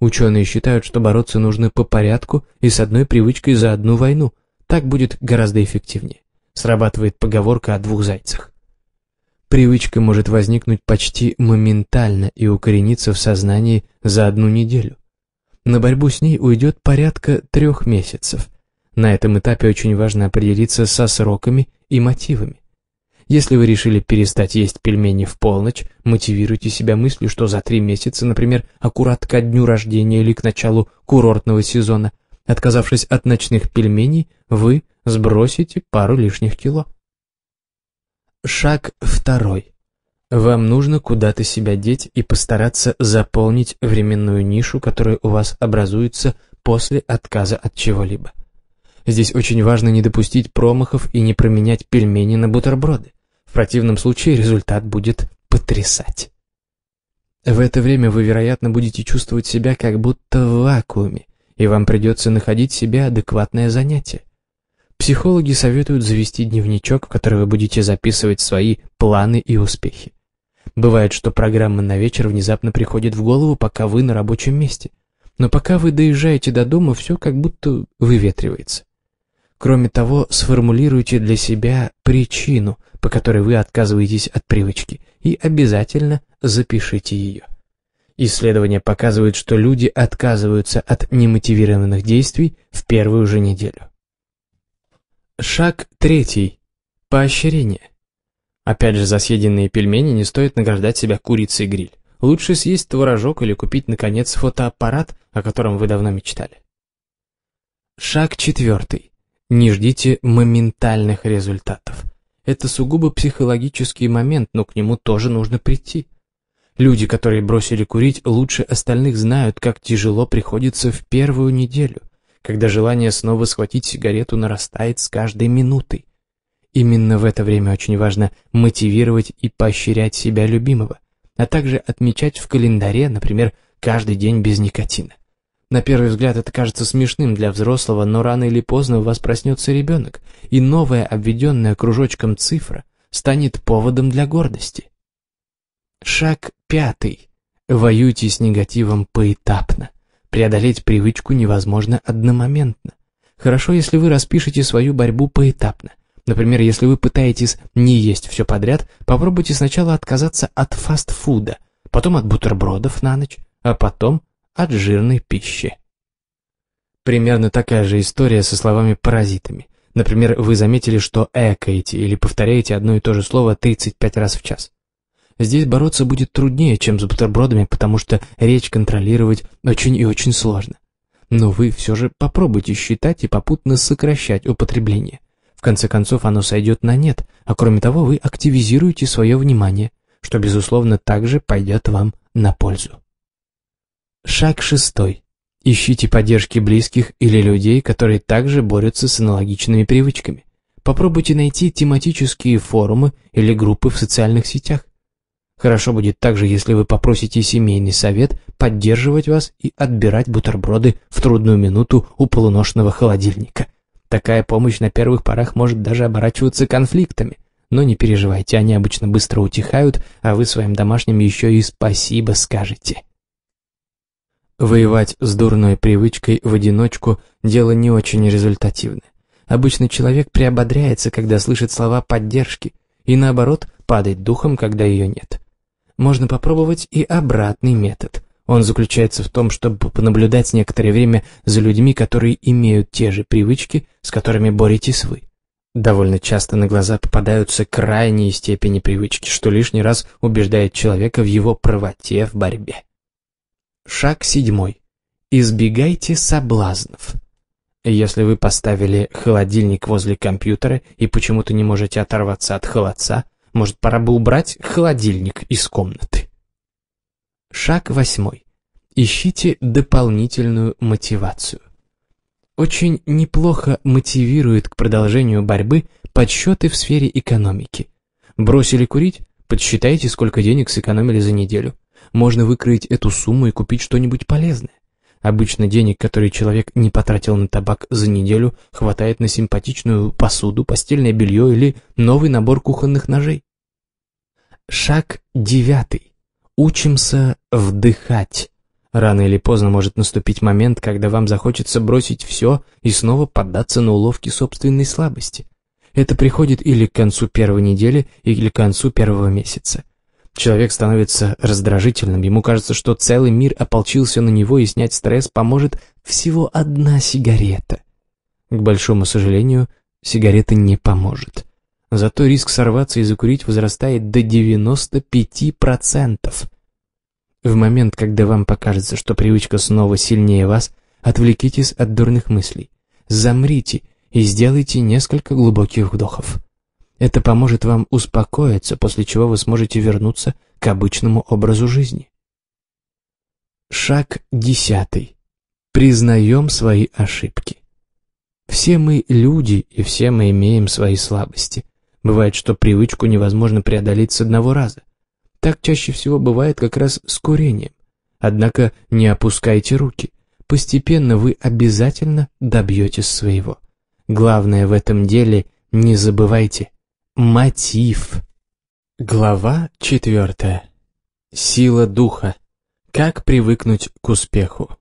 Ученые считают, что бороться нужно по порядку и с одной привычкой за одну войну. Так будет гораздо эффективнее. Срабатывает поговорка о двух зайцах. Привычка может возникнуть почти моментально и укорениться в сознании за одну неделю. На борьбу с ней уйдет порядка трех месяцев. На этом этапе очень важно определиться со сроками и мотивами. Если вы решили перестать есть пельмени в полночь, мотивируйте себя мыслью, что за три месяца, например, аккурат ко дню рождения или к началу курортного сезона, отказавшись от ночных пельменей, вы сбросите пару лишних кило. Шаг второй. Вам нужно куда-то себя деть и постараться заполнить временную нишу, которая у вас образуется после отказа от чего-либо. Здесь очень важно не допустить промахов и не променять пельмени на бутерброды. В противном случае результат будет потрясать. В это время вы, вероятно, будете чувствовать себя как будто в вакууме, и вам придется находить себе адекватное занятие. Психологи советуют завести дневничок, в который вы будете записывать свои планы и успехи. Бывает, что программа на вечер внезапно приходит в голову, пока вы на рабочем месте. Но пока вы доезжаете до дома, все как будто выветривается. Кроме того, сформулируйте для себя причину, по которой вы отказываетесь от привычки, и обязательно запишите ее. Исследования показывают, что люди отказываются от немотивированных действий в первую же неделю. Шаг третий. Поощрение. Опять же, за съеденные пельмени не стоит награждать себя курицей гриль. Лучше съесть творожок или купить, наконец, фотоаппарат, о котором вы давно мечтали. Шаг четвертый. Не ждите моментальных результатов. Это сугубо психологический момент, но к нему тоже нужно прийти. Люди, которые бросили курить, лучше остальных знают, как тяжело приходится в первую неделю, когда желание снова схватить сигарету нарастает с каждой минутой. Именно в это время очень важно мотивировать и поощрять себя любимого, а также отмечать в календаре, например, каждый день без никотина. На первый взгляд это кажется смешным для взрослого, но рано или поздно у вас проснется ребенок, и новая, обведенная кружочком цифра, станет поводом для гордости. Шаг пятый. Воюйте с негативом поэтапно. Преодолеть привычку невозможно одномоментно. Хорошо, если вы распишете свою борьбу поэтапно – Например, если вы пытаетесь не есть все подряд, попробуйте сначала отказаться от фастфуда, потом от бутербродов на ночь, а потом от жирной пищи. Примерно такая же история со словами-паразитами. Например, вы заметили, что экаете или повторяете одно и то же слово 35 раз в час. Здесь бороться будет труднее, чем с бутербродами, потому что речь контролировать очень и очень сложно. Но вы все же попробуйте считать и попутно сокращать употребление конце концов оно сойдет на нет, а кроме того вы активизируете свое внимание, что, безусловно, также пойдет вам на пользу. Шаг шестой. Ищите поддержки близких или людей, которые также борются с аналогичными привычками. Попробуйте найти тематические форумы или группы в социальных сетях. Хорошо будет также, если вы попросите семейный совет поддерживать вас и отбирать бутерброды в трудную минуту у полуношного холодильника – Такая помощь на первых порах может даже оборачиваться конфликтами. Но не переживайте, они обычно быстро утихают, а вы своим домашним еще и спасибо скажете. Воевать с дурной привычкой в одиночку – дело не очень результативное. Обычно человек приободряется, когда слышит слова поддержки, и наоборот, падает духом, когда ее нет. Можно попробовать и обратный метод – он заключается в том, чтобы понаблюдать некоторое время за людьми, которые имеют те же привычки, с которыми боретесь вы. Довольно часто на глаза попадаются крайние степени привычки, что лишний раз убеждает человека в его правоте в борьбе. Шаг седьмой. Избегайте соблазнов. Если вы поставили холодильник возле компьютера и почему-то не можете оторваться от холодца, может, пора бы убрать холодильник из комнаты. Шаг восьмой. Ищите дополнительную мотивацию. Очень неплохо мотивирует к продолжению борьбы подсчеты в сфере экономики. Бросили курить? Подсчитайте, сколько денег сэкономили за неделю. Можно выкроить эту сумму и купить что-нибудь полезное. Обычно денег, которые человек не потратил на табак за неделю, хватает на симпатичную посуду, постельное белье или новый набор кухонных ножей. Шаг девятый учимся вдыхать. Рано или поздно может наступить момент, когда вам захочется бросить все и снова поддаться на уловки собственной слабости. Это приходит или к концу первой недели, или к концу первого месяца. Человек становится раздражительным, ему кажется, что целый мир ополчился на него, и снять стресс поможет всего одна сигарета. К большому сожалению, сигарета не поможет. Зато риск сорваться и закурить возрастает до 95%. В момент, когда вам покажется, что привычка снова сильнее вас, отвлекитесь от дурных мыслей. Замрите и сделайте несколько глубоких вдохов. Это поможет вам успокоиться, после чего вы сможете вернуться к обычному образу жизни. Шаг десятый. Признаем свои ошибки. Все мы люди, и все мы имеем свои слабости. Бывает, что привычку невозможно преодолеть с одного раза. Так чаще всего бывает как раз с курением. Однако не опускайте руки. Постепенно вы обязательно добьетесь своего. Главное в этом деле не забывайте мотив. Глава четвертая. Сила духа. Как привыкнуть к успеху?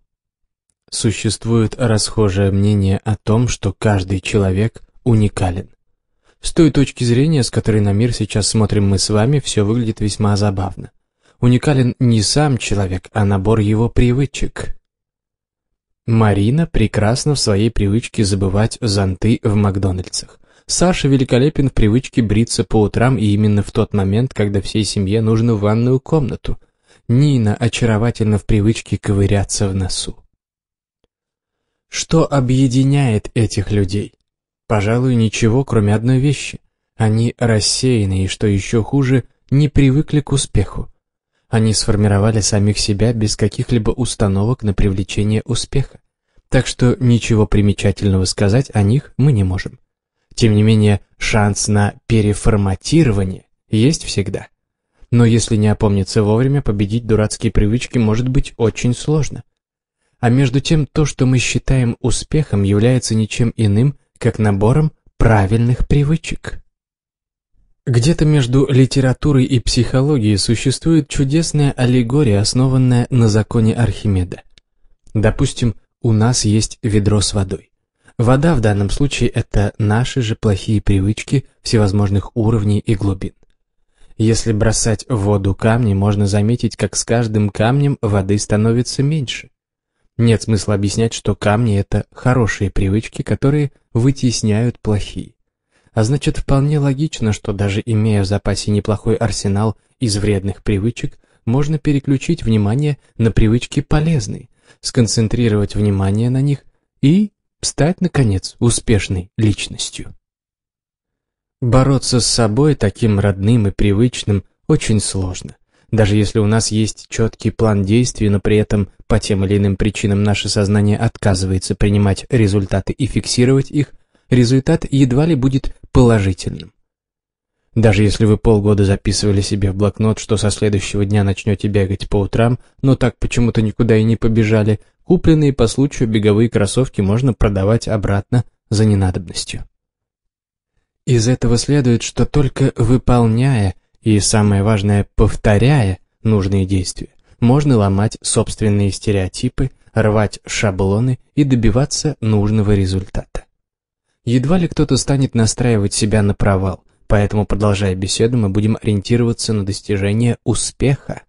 Существует расхожее мнение о том, что каждый человек уникален. С той точки зрения, с которой на мир сейчас смотрим мы с вами, все выглядит весьма забавно. Уникален не сам человек, а набор его привычек. Марина прекрасна в своей привычке забывать зонты в Макдональдсах. Саша великолепен в привычке бриться по утрам и именно в тот момент, когда всей семье нужно ванную комнату. Нина очаровательна в привычке ковыряться в носу. Что объединяет этих людей? Пожалуй, ничего, кроме одной вещи. Они рассеяны и, что еще хуже, не привыкли к успеху. Они сформировали самих себя без каких-либо установок на привлечение успеха. Так что ничего примечательного сказать о них мы не можем. Тем не менее, шанс на переформатирование есть всегда. Но если не опомниться вовремя, победить дурацкие привычки может быть очень сложно. А между тем, то, что мы считаем успехом, является ничем иным, как набором правильных привычек. Где-то между литературой и психологией существует чудесная аллегория, основанная на законе Архимеда. Допустим, у нас есть ведро с водой. Вода в данном случае – это наши же плохие привычки всевозможных уровней и глубин. Если бросать в воду камни, можно заметить, как с каждым камнем воды становится меньше. Нет смысла объяснять, что камни – это хорошие привычки, которые вытесняют плохие. А значит, вполне логично, что даже имея в запасе неплохой арсенал из вредных привычек, можно переключить внимание на привычки полезные, сконцентрировать внимание на них и стать, наконец, успешной личностью. Бороться с собой таким родным и привычным очень сложно, даже если у нас есть четкий план действий, но при этом по тем или иным причинам наше сознание отказывается принимать результаты и фиксировать их, результат едва ли будет положительным. Даже если вы полгода записывали себе в блокнот, что со следующего дня начнете бегать по утрам, но так почему-то никуда и не побежали, купленные по случаю беговые кроссовки можно продавать обратно за ненадобностью. Из этого следует, что только выполняя и, самое важное, повторяя нужные действия, можно ломать собственные стереотипы, рвать шаблоны и добиваться нужного результата. Едва ли кто-то станет настраивать себя на провал, поэтому, продолжая беседу, мы будем ориентироваться на достижение успеха.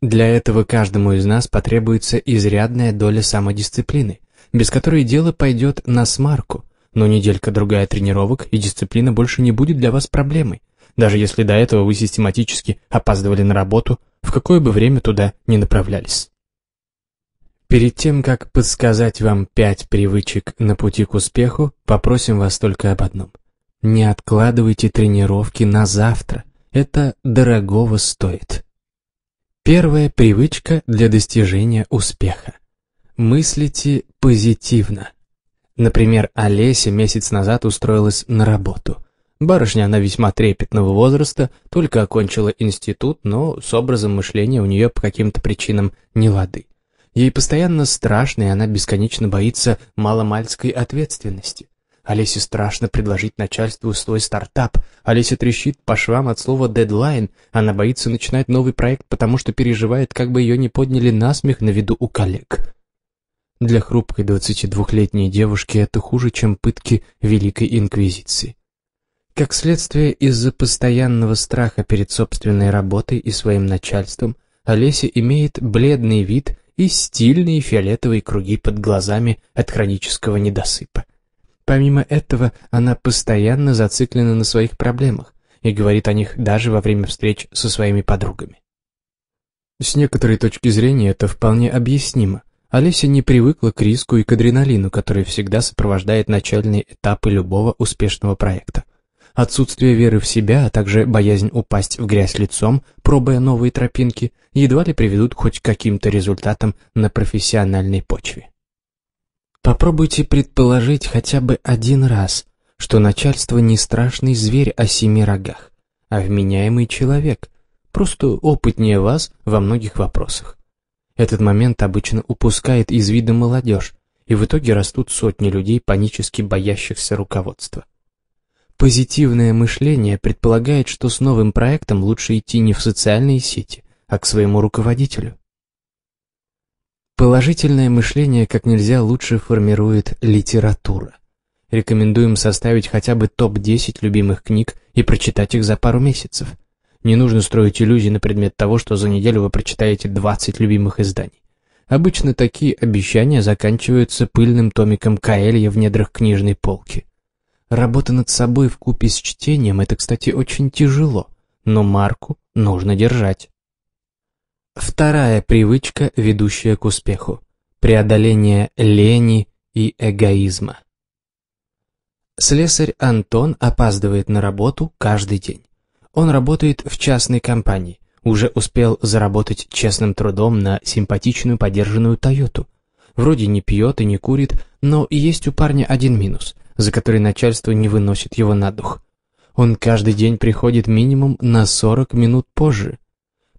Для этого каждому из нас потребуется изрядная доля самодисциплины, без которой дело пойдет на смарку, но неделька-другая тренировок и дисциплина больше не будет для вас проблемой, даже если до этого вы систематически опаздывали на работу, в какое бы время туда ни направлялись. Перед тем, как подсказать вам пять привычек на пути к успеху, попросим вас только об одном. Не откладывайте тренировки на завтра. Это дорогого стоит. Первая привычка для достижения успеха. Мыслите позитивно. Например, Олеся месяц назад устроилась на работу. Барышня она весьма трепетного возраста, только окончила институт, но с образом мышления у нее по каким-то причинам не лады. Ей постоянно страшно, и она бесконечно боится маломальской ответственности. Олесе страшно предложить начальству свой стартап. Олеся трещит по швам от слова «дедлайн». Она боится начинать новый проект, потому что переживает, как бы ее не подняли на смех на виду у коллег. Для хрупкой 22-летней девушки это хуже, чем пытки Великой Инквизиции. Как следствие, из-за постоянного страха перед собственной работой и своим начальством, Олеся имеет бледный вид и стильные фиолетовые круги под глазами от хронического недосыпа. Помимо этого, она постоянно зациклена на своих проблемах и говорит о них даже во время встреч со своими подругами. С некоторой точки зрения это вполне объяснимо. Олеся не привыкла к риску и к адреналину, который всегда сопровождает начальные этапы любого успешного проекта. Отсутствие веры в себя, а также боязнь упасть в грязь лицом, пробуя новые тропинки, едва ли приведут хоть к каким-то результатам на профессиональной почве. Попробуйте предположить хотя бы один раз, что начальство не страшный зверь о семи рогах, а вменяемый человек, просто опытнее вас во многих вопросах. Этот момент обычно упускает из вида молодежь, и в итоге растут сотни людей, панически боящихся руководства. Позитивное мышление предполагает, что с новым проектом лучше идти не в социальные сети, а к своему руководителю. Положительное мышление как нельзя лучше формирует литература. Рекомендуем составить хотя бы топ-10 любимых книг и прочитать их за пару месяцев. Не нужно строить иллюзии на предмет того, что за неделю вы прочитаете 20 любимых изданий. Обычно такие обещания заканчиваются пыльным томиком Каэлья в недрах книжной полки. Работа над собой в купе с чтением – это, кстати, очень тяжело, но марку нужно держать. Вторая привычка, ведущая к успеху – преодоление лени и эгоизма. Слесарь Антон опаздывает на работу каждый день. Он работает в частной компании, уже успел заработать честным трудом на симпатичную подержанную «Тойоту». Вроде не пьет и не курит, но есть у парня один минус – за который начальство не выносит его на дух. Он каждый день приходит минимум на 40 минут позже.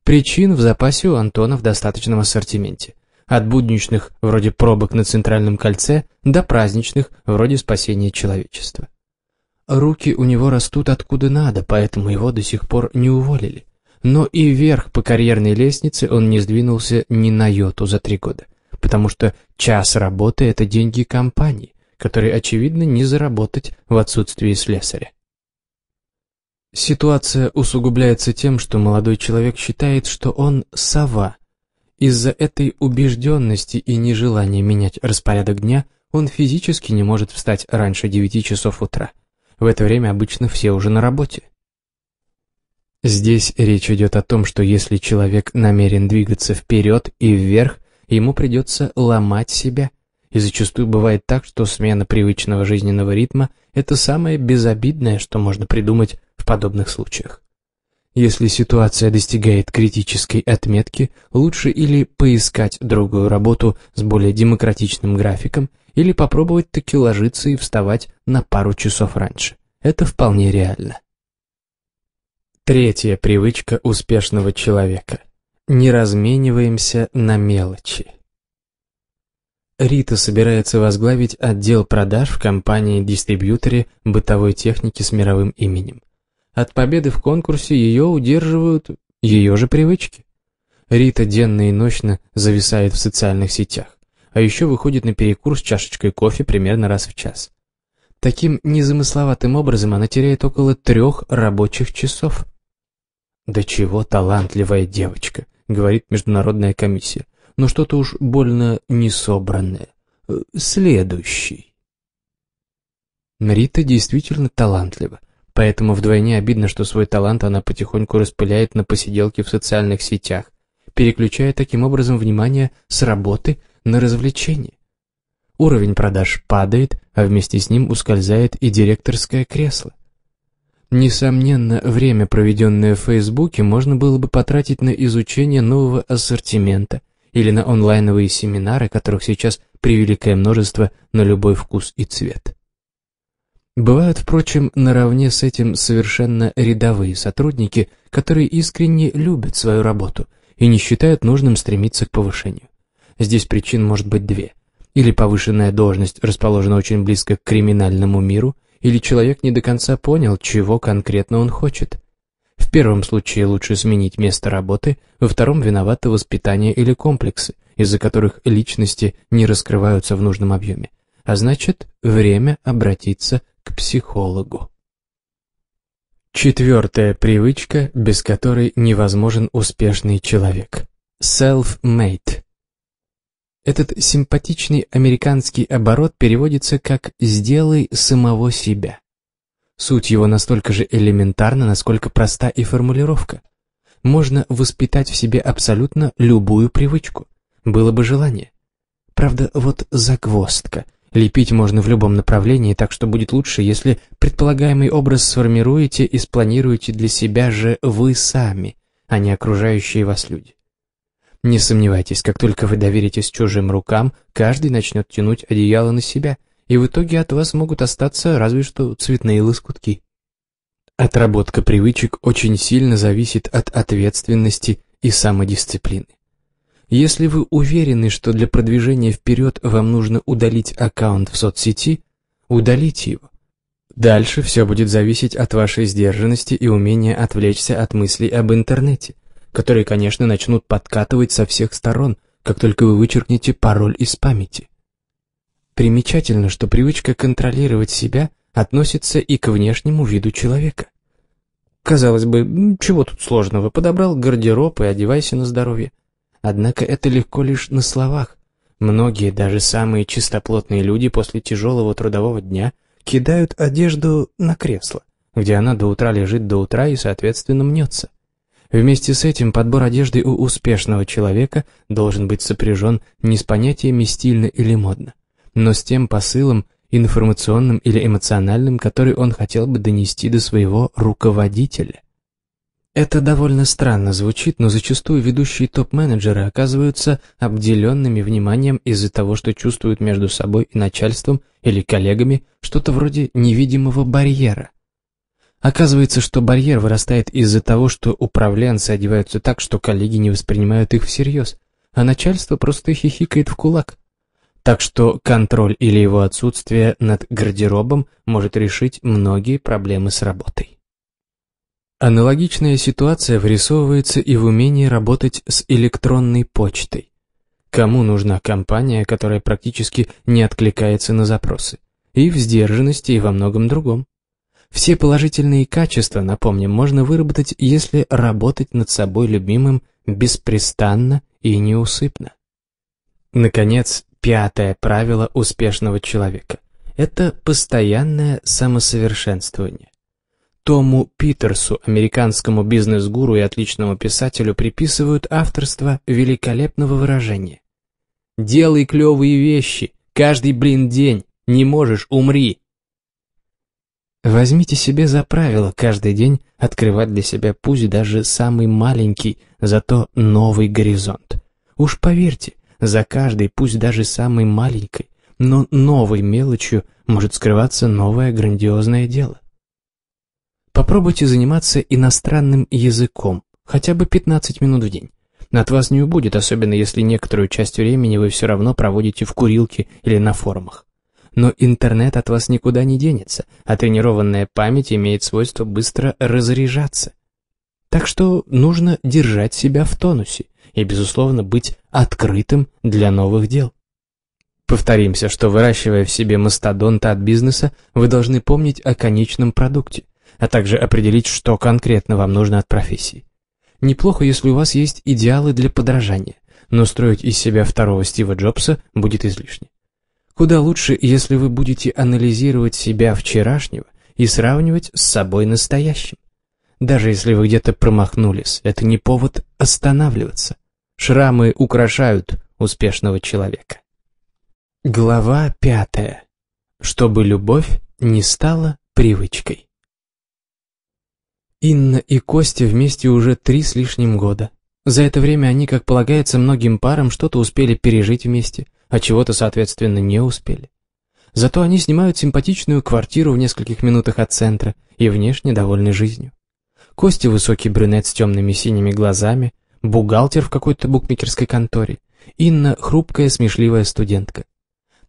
Причин в запасе у Антона в достаточном ассортименте. От будничных, вроде пробок на Центральном кольце, до праздничных, вроде спасения человечества. Руки у него растут откуда надо, поэтому его до сих пор не уволили. Но и вверх по карьерной лестнице он не сдвинулся ни на йоту за три года, потому что час работы – это деньги компании который, очевидно, не заработать в отсутствии слесаря. Ситуация усугубляется тем, что молодой человек считает, что он сова. Из-за этой убежденности и нежелания менять распорядок дня он физически не может встать раньше 9 часов утра. В это время обычно все уже на работе. Здесь речь идет о том, что если человек намерен двигаться вперед и вверх, ему придется ломать себя – и зачастую бывает так, что смена привычного жизненного ритма – это самое безобидное, что можно придумать в подобных случаях. Если ситуация достигает критической отметки, лучше или поискать другую работу с более демократичным графиком, или попробовать таки ложиться и вставать на пару часов раньше. Это вполне реально. Третья привычка успешного человека. Не размениваемся на мелочи. Рита собирается возглавить отдел продаж в компании-дистрибьюторе бытовой техники с мировым именем. От победы в конкурсе ее удерживают ее же привычки. Рита денно и ночно зависает в социальных сетях, а еще выходит на перекур с чашечкой кофе примерно раз в час. Таким незамысловатым образом она теряет около трех рабочих часов. «Да чего талантливая девочка», — говорит Международная комиссия но что-то уж больно несобранное. Э, следующий. Рита действительно талантлива, поэтому вдвойне обидно, что свой талант она потихоньку распыляет на посиделки в социальных сетях, переключая таким образом внимание с работы на развлечения. Уровень продаж падает, а вместе с ним ускользает и директорское кресло. Несомненно, время, проведенное в Фейсбуке, можно было бы потратить на изучение нового ассортимента – или на онлайновые семинары, которых сейчас превеликое множество на любой вкус и цвет. Бывают, впрочем, наравне с этим совершенно рядовые сотрудники, которые искренне любят свою работу и не считают нужным стремиться к повышению. Здесь причин может быть две. Или повышенная должность расположена очень близко к криминальному миру, или человек не до конца понял, чего конкретно он хочет – первом случае лучше сменить место работы, во втором виноваты воспитание или комплексы, из-за которых личности не раскрываются в нужном объеме. А значит, время обратиться к психологу. Четвертая привычка, без которой невозможен успешный человек. Self-made. Этот симпатичный американский оборот переводится как «сделай самого себя». Суть его настолько же элементарна, насколько проста и формулировка. Можно воспитать в себе абсолютно любую привычку. Было бы желание. Правда, вот загвоздка. Лепить можно в любом направлении, так что будет лучше, если предполагаемый образ сформируете и спланируете для себя же вы сами, а не окружающие вас люди. Не сомневайтесь, как только вы доверитесь чужим рукам, каждый начнет тянуть одеяло на себя – и в итоге от вас могут остаться разве что цветные лоскутки. Отработка привычек очень сильно зависит от ответственности и самодисциплины. Если вы уверены, что для продвижения вперед вам нужно удалить аккаунт в соцсети, удалите его. Дальше все будет зависеть от вашей сдержанности и умения отвлечься от мыслей об интернете, которые, конечно, начнут подкатывать со всех сторон, как только вы вычеркнете пароль из памяти. Примечательно, что привычка контролировать себя относится и к внешнему виду человека. Казалось бы, чего тут сложного, подобрал гардероб и одевайся на здоровье. Однако это легко лишь на словах. Многие, даже самые чистоплотные люди после тяжелого трудового дня кидают одежду на кресло, где она до утра лежит до утра и, соответственно, мнется. Вместе с этим подбор одежды у успешного человека должен быть сопряжен не с понятиями «стильно» или «модно», но с тем посылом, информационным или эмоциональным, который он хотел бы донести до своего руководителя. Это довольно странно звучит, но зачастую ведущие топ-менеджеры оказываются обделенными вниманием из-за того, что чувствуют между собой и начальством или коллегами что-то вроде невидимого барьера. Оказывается, что барьер вырастает из-за того, что управленцы одеваются так, что коллеги не воспринимают их всерьез, а начальство просто хихикает в кулак. Так что контроль или его отсутствие над гардеробом может решить многие проблемы с работой. Аналогичная ситуация вырисовывается и в умении работать с электронной почтой. Кому нужна компания, которая практически не откликается на запросы? И в сдержанности, и во многом другом. Все положительные качества, напомним, можно выработать, если работать над собой любимым беспрестанно и неусыпно. Наконец, Пятое правило успешного человека – это постоянное самосовершенствование. Тому Питерсу, американскому бизнес-гуру и отличному писателю, приписывают авторство великолепного выражения. «Делай клевые вещи, каждый, блин, день, не можешь, умри!» Возьмите себе за правило каждый день открывать для себя пусть даже самый маленький, зато новый горизонт. Уж поверьте, за каждой, пусть даже самой маленькой, но новой мелочью может скрываться новое грандиозное дело. Попробуйте заниматься иностранным языком хотя бы 15 минут в день. От вас не убудет, особенно если некоторую часть времени вы все равно проводите в курилке или на форумах. Но интернет от вас никуда не денется, а тренированная память имеет свойство быстро разряжаться. Так что нужно держать себя в тонусе и, безусловно, быть открытым для новых дел. Повторимся, что выращивая в себе мастодонта от бизнеса, вы должны помнить о конечном продукте, а также определить, что конкретно вам нужно от профессии. Неплохо, если у вас есть идеалы для подражания, но строить из себя второго Стива Джобса будет излишне. Куда лучше, если вы будете анализировать себя вчерашнего и сравнивать с собой настоящим. Даже если вы где-то промахнулись, это не повод останавливаться. Шрамы украшают успешного человека. Глава пятая. Чтобы любовь не стала привычкой. Инна и Костя вместе уже три с лишним года. За это время они, как полагается, многим парам что-то успели пережить вместе, а чего-то, соответственно, не успели. Зато они снимают симпатичную квартиру в нескольких минутах от центра и внешне довольны жизнью. Костя высокий брюнет с темными синими глазами, бухгалтер в какой-то букмекерской конторе, Инна — хрупкая, смешливая студентка.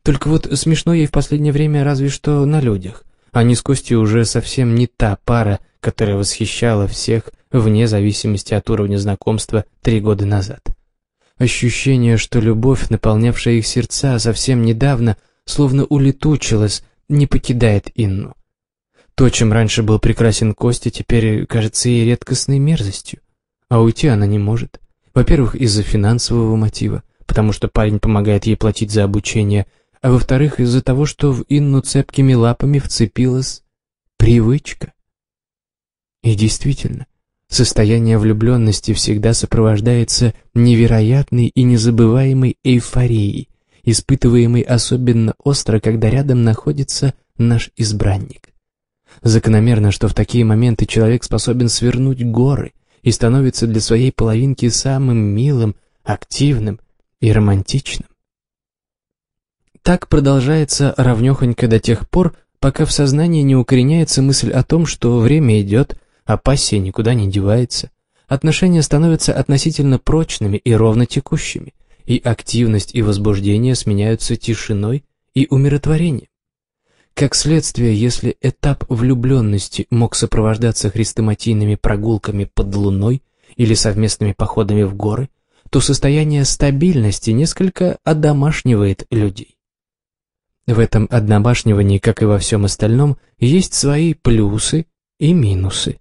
Только вот смешно ей в последнее время разве что на людях. Они а с Костей уже совсем не та пара, которая восхищала всех вне зависимости от уровня знакомства три года назад. Ощущение, что любовь, наполнявшая их сердца совсем недавно, словно улетучилась, не покидает Инну. То, чем раньше был прекрасен Костя, теперь кажется ей редкостной мерзостью. А уйти она не может. Во-первых, из-за финансового мотива, потому что парень помогает ей платить за обучение, а во-вторых, из-за того, что в Инну цепкими лапами вцепилась привычка. И действительно, состояние влюбленности всегда сопровождается невероятной и незабываемой эйфорией, испытываемой особенно остро, когда рядом находится наш избранник. Закономерно, что в такие моменты человек способен свернуть горы – и становится для своей половинки самым милым, активным и романтичным. Так продолжается равнёхонько до тех пор, пока в сознании не укореняется мысль о том, что время идет, а пассия никуда не девается. Отношения становятся относительно прочными и ровно текущими, и активность и возбуждение сменяются тишиной и умиротворением. Как следствие, если этап влюбленности мог сопровождаться хрестоматийными прогулками под луной или совместными походами в горы, то состояние стабильности несколько одомашнивает людей. В этом однобашнивании, как и во всем остальном, есть свои плюсы и минусы.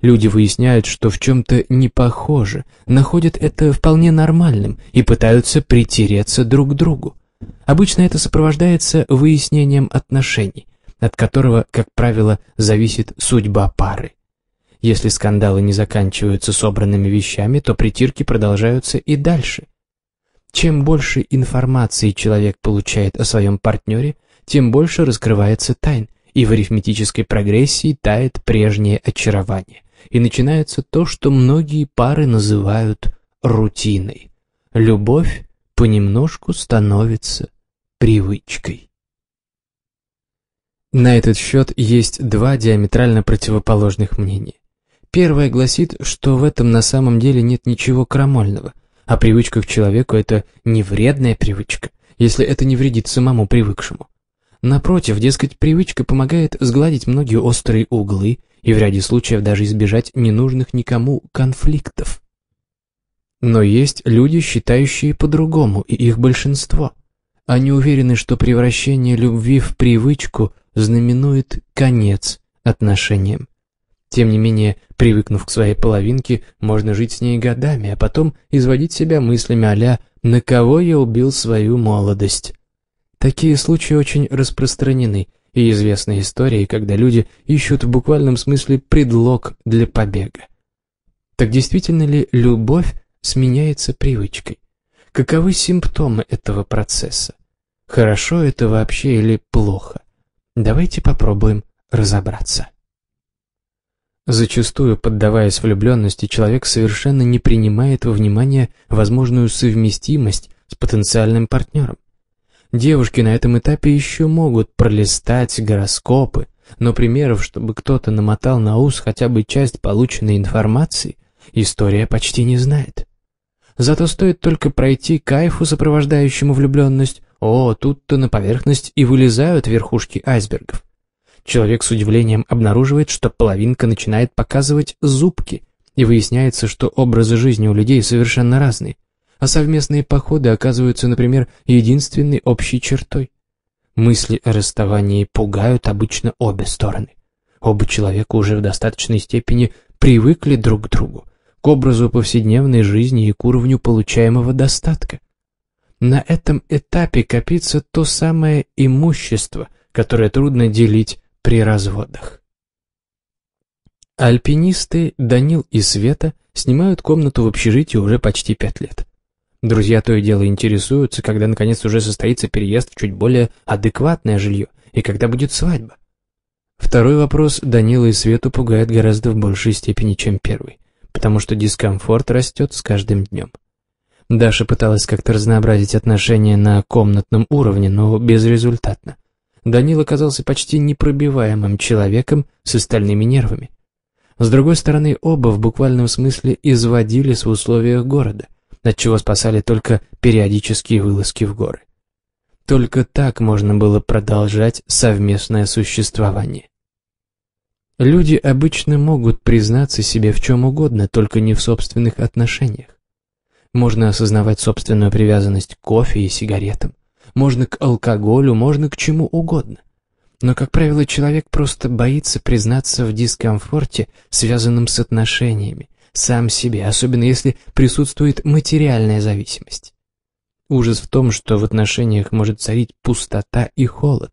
Люди выясняют, что в чем-то не похоже, находят это вполне нормальным и пытаются притереться друг к другу. Обычно это сопровождается выяснением отношений, от которого, как правило, зависит судьба пары. Если скандалы не заканчиваются собранными вещами, то притирки продолжаются и дальше. Чем больше информации человек получает о своем партнере, тем больше раскрывается тайн, и в арифметической прогрессии тает прежнее очарование. И начинается то, что многие пары называют рутиной. Любовь понемножку становится привычкой. На этот счет есть два диаметрально противоположных мнения. Первое гласит, что в этом на самом деле нет ничего крамольного, а привычка к человеку – это не вредная привычка, если это не вредит самому привыкшему. Напротив, дескать, привычка помогает сгладить многие острые углы и в ряде случаев даже избежать ненужных никому конфликтов. Но есть люди, считающие по-другому, и их большинство. Они уверены, что превращение любви в привычку знаменует конец отношениям. Тем не менее, привыкнув к своей половинке, можно жить с ней годами, а потом изводить себя мыслями а «на кого я убил свою молодость?». Такие случаи очень распространены, и известны истории, когда люди ищут в буквальном смысле предлог для побега. Так действительно ли любовь сменяется привычкой. Каковы симптомы этого процесса? Хорошо это вообще или плохо? Давайте попробуем разобраться. Зачастую, поддаваясь влюбленности, человек совершенно не принимает во внимание возможную совместимость с потенциальным партнером. Девушки на этом этапе еще могут пролистать гороскопы, но примеров, чтобы кто-то намотал на ус хотя бы часть полученной информации – история почти не знает. Зато стоит только пройти кайфу, сопровождающему влюбленность, о, тут-то на поверхность и вылезают верхушки айсбергов. Человек с удивлением обнаруживает, что половинка начинает показывать зубки, и выясняется, что образы жизни у людей совершенно разные, а совместные походы оказываются, например, единственной общей чертой. Мысли о расставании пугают обычно обе стороны. Оба человека уже в достаточной степени привыкли друг к другу, к образу повседневной жизни и к уровню получаемого достатка. На этом этапе копится то самое имущество, которое трудно делить при разводах. Альпинисты Данил и Света снимают комнату в общежитии уже почти пять лет. Друзья то и дело интересуются, когда наконец уже состоится переезд в чуть более адекватное жилье и когда будет свадьба. Второй вопрос Данила и Свету пугает гораздо в большей степени, чем первый потому что дискомфорт растет с каждым днем. Даша пыталась как-то разнообразить отношения на комнатном уровне, но безрезультатно. Данил оказался почти непробиваемым человеком с остальными нервами. С другой стороны, оба в буквальном смысле изводились в условиях города, от чего спасали только периодические вылазки в горы. Только так можно было продолжать совместное существование. Люди обычно могут признаться себе в чем угодно, только не в собственных отношениях. Можно осознавать собственную привязанность к кофе и сигаретам, можно к алкоголю, можно к чему угодно. Но, как правило, человек просто боится признаться в дискомфорте, связанном с отношениями, сам себе, особенно если присутствует материальная зависимость. Ужас в том, что в отношениях может царить пустота и холод,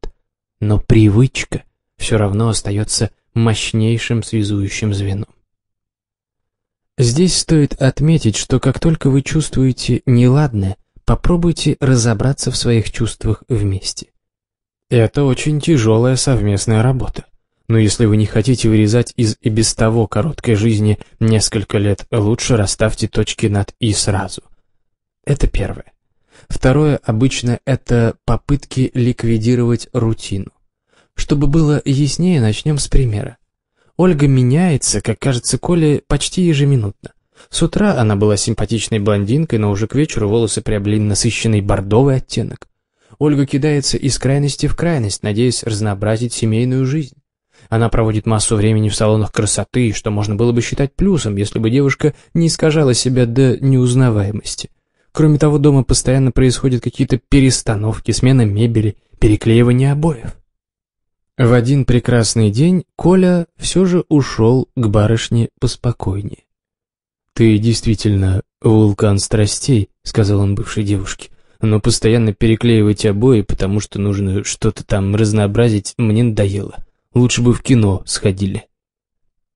но привычка все равно остается мощнейшим связующим звеном. Здесь стоит отметить, что как только вы чувствуете неладное, попробуйте разобраться в своих чувствах вместе. Это очень тяжелая совместная работа. Но если вы не хотите вырезать из и без того короткой жизни несколько лет, лучше расставьте точки над «и» сразу. Это первое. Второе обычно это попытки ликвидировать рутину. Чтобы было яснее, начнем с примера. Ольга меняется, как кажется Коле, почти ежеминутно. С утра она была симпатичной блондинкой, но уже к вечеру волосы приобрели насыщенный бордовый оттенок. Ольга кидается из крайности в крайность, надеясь разнообразить семейную жизнь. Она проводит массу времени в салонах красоты, что можно было бы считать плюсом, если бы девушка не искажала себя до неузнаваемости. Кроме того, дома постоянно происходят какие-то перестановки, смена мебели, переклеивание обоев. В один прекрасный день Коля все же ушел к барышне поспокойнее. «Ты действительно вулкан страстей», — сказал он бывшей девушке, «но постоянно переклеивать обои, потому что нужно что-то там разнообразить, мне надоело. Лучше бы в кино сходили».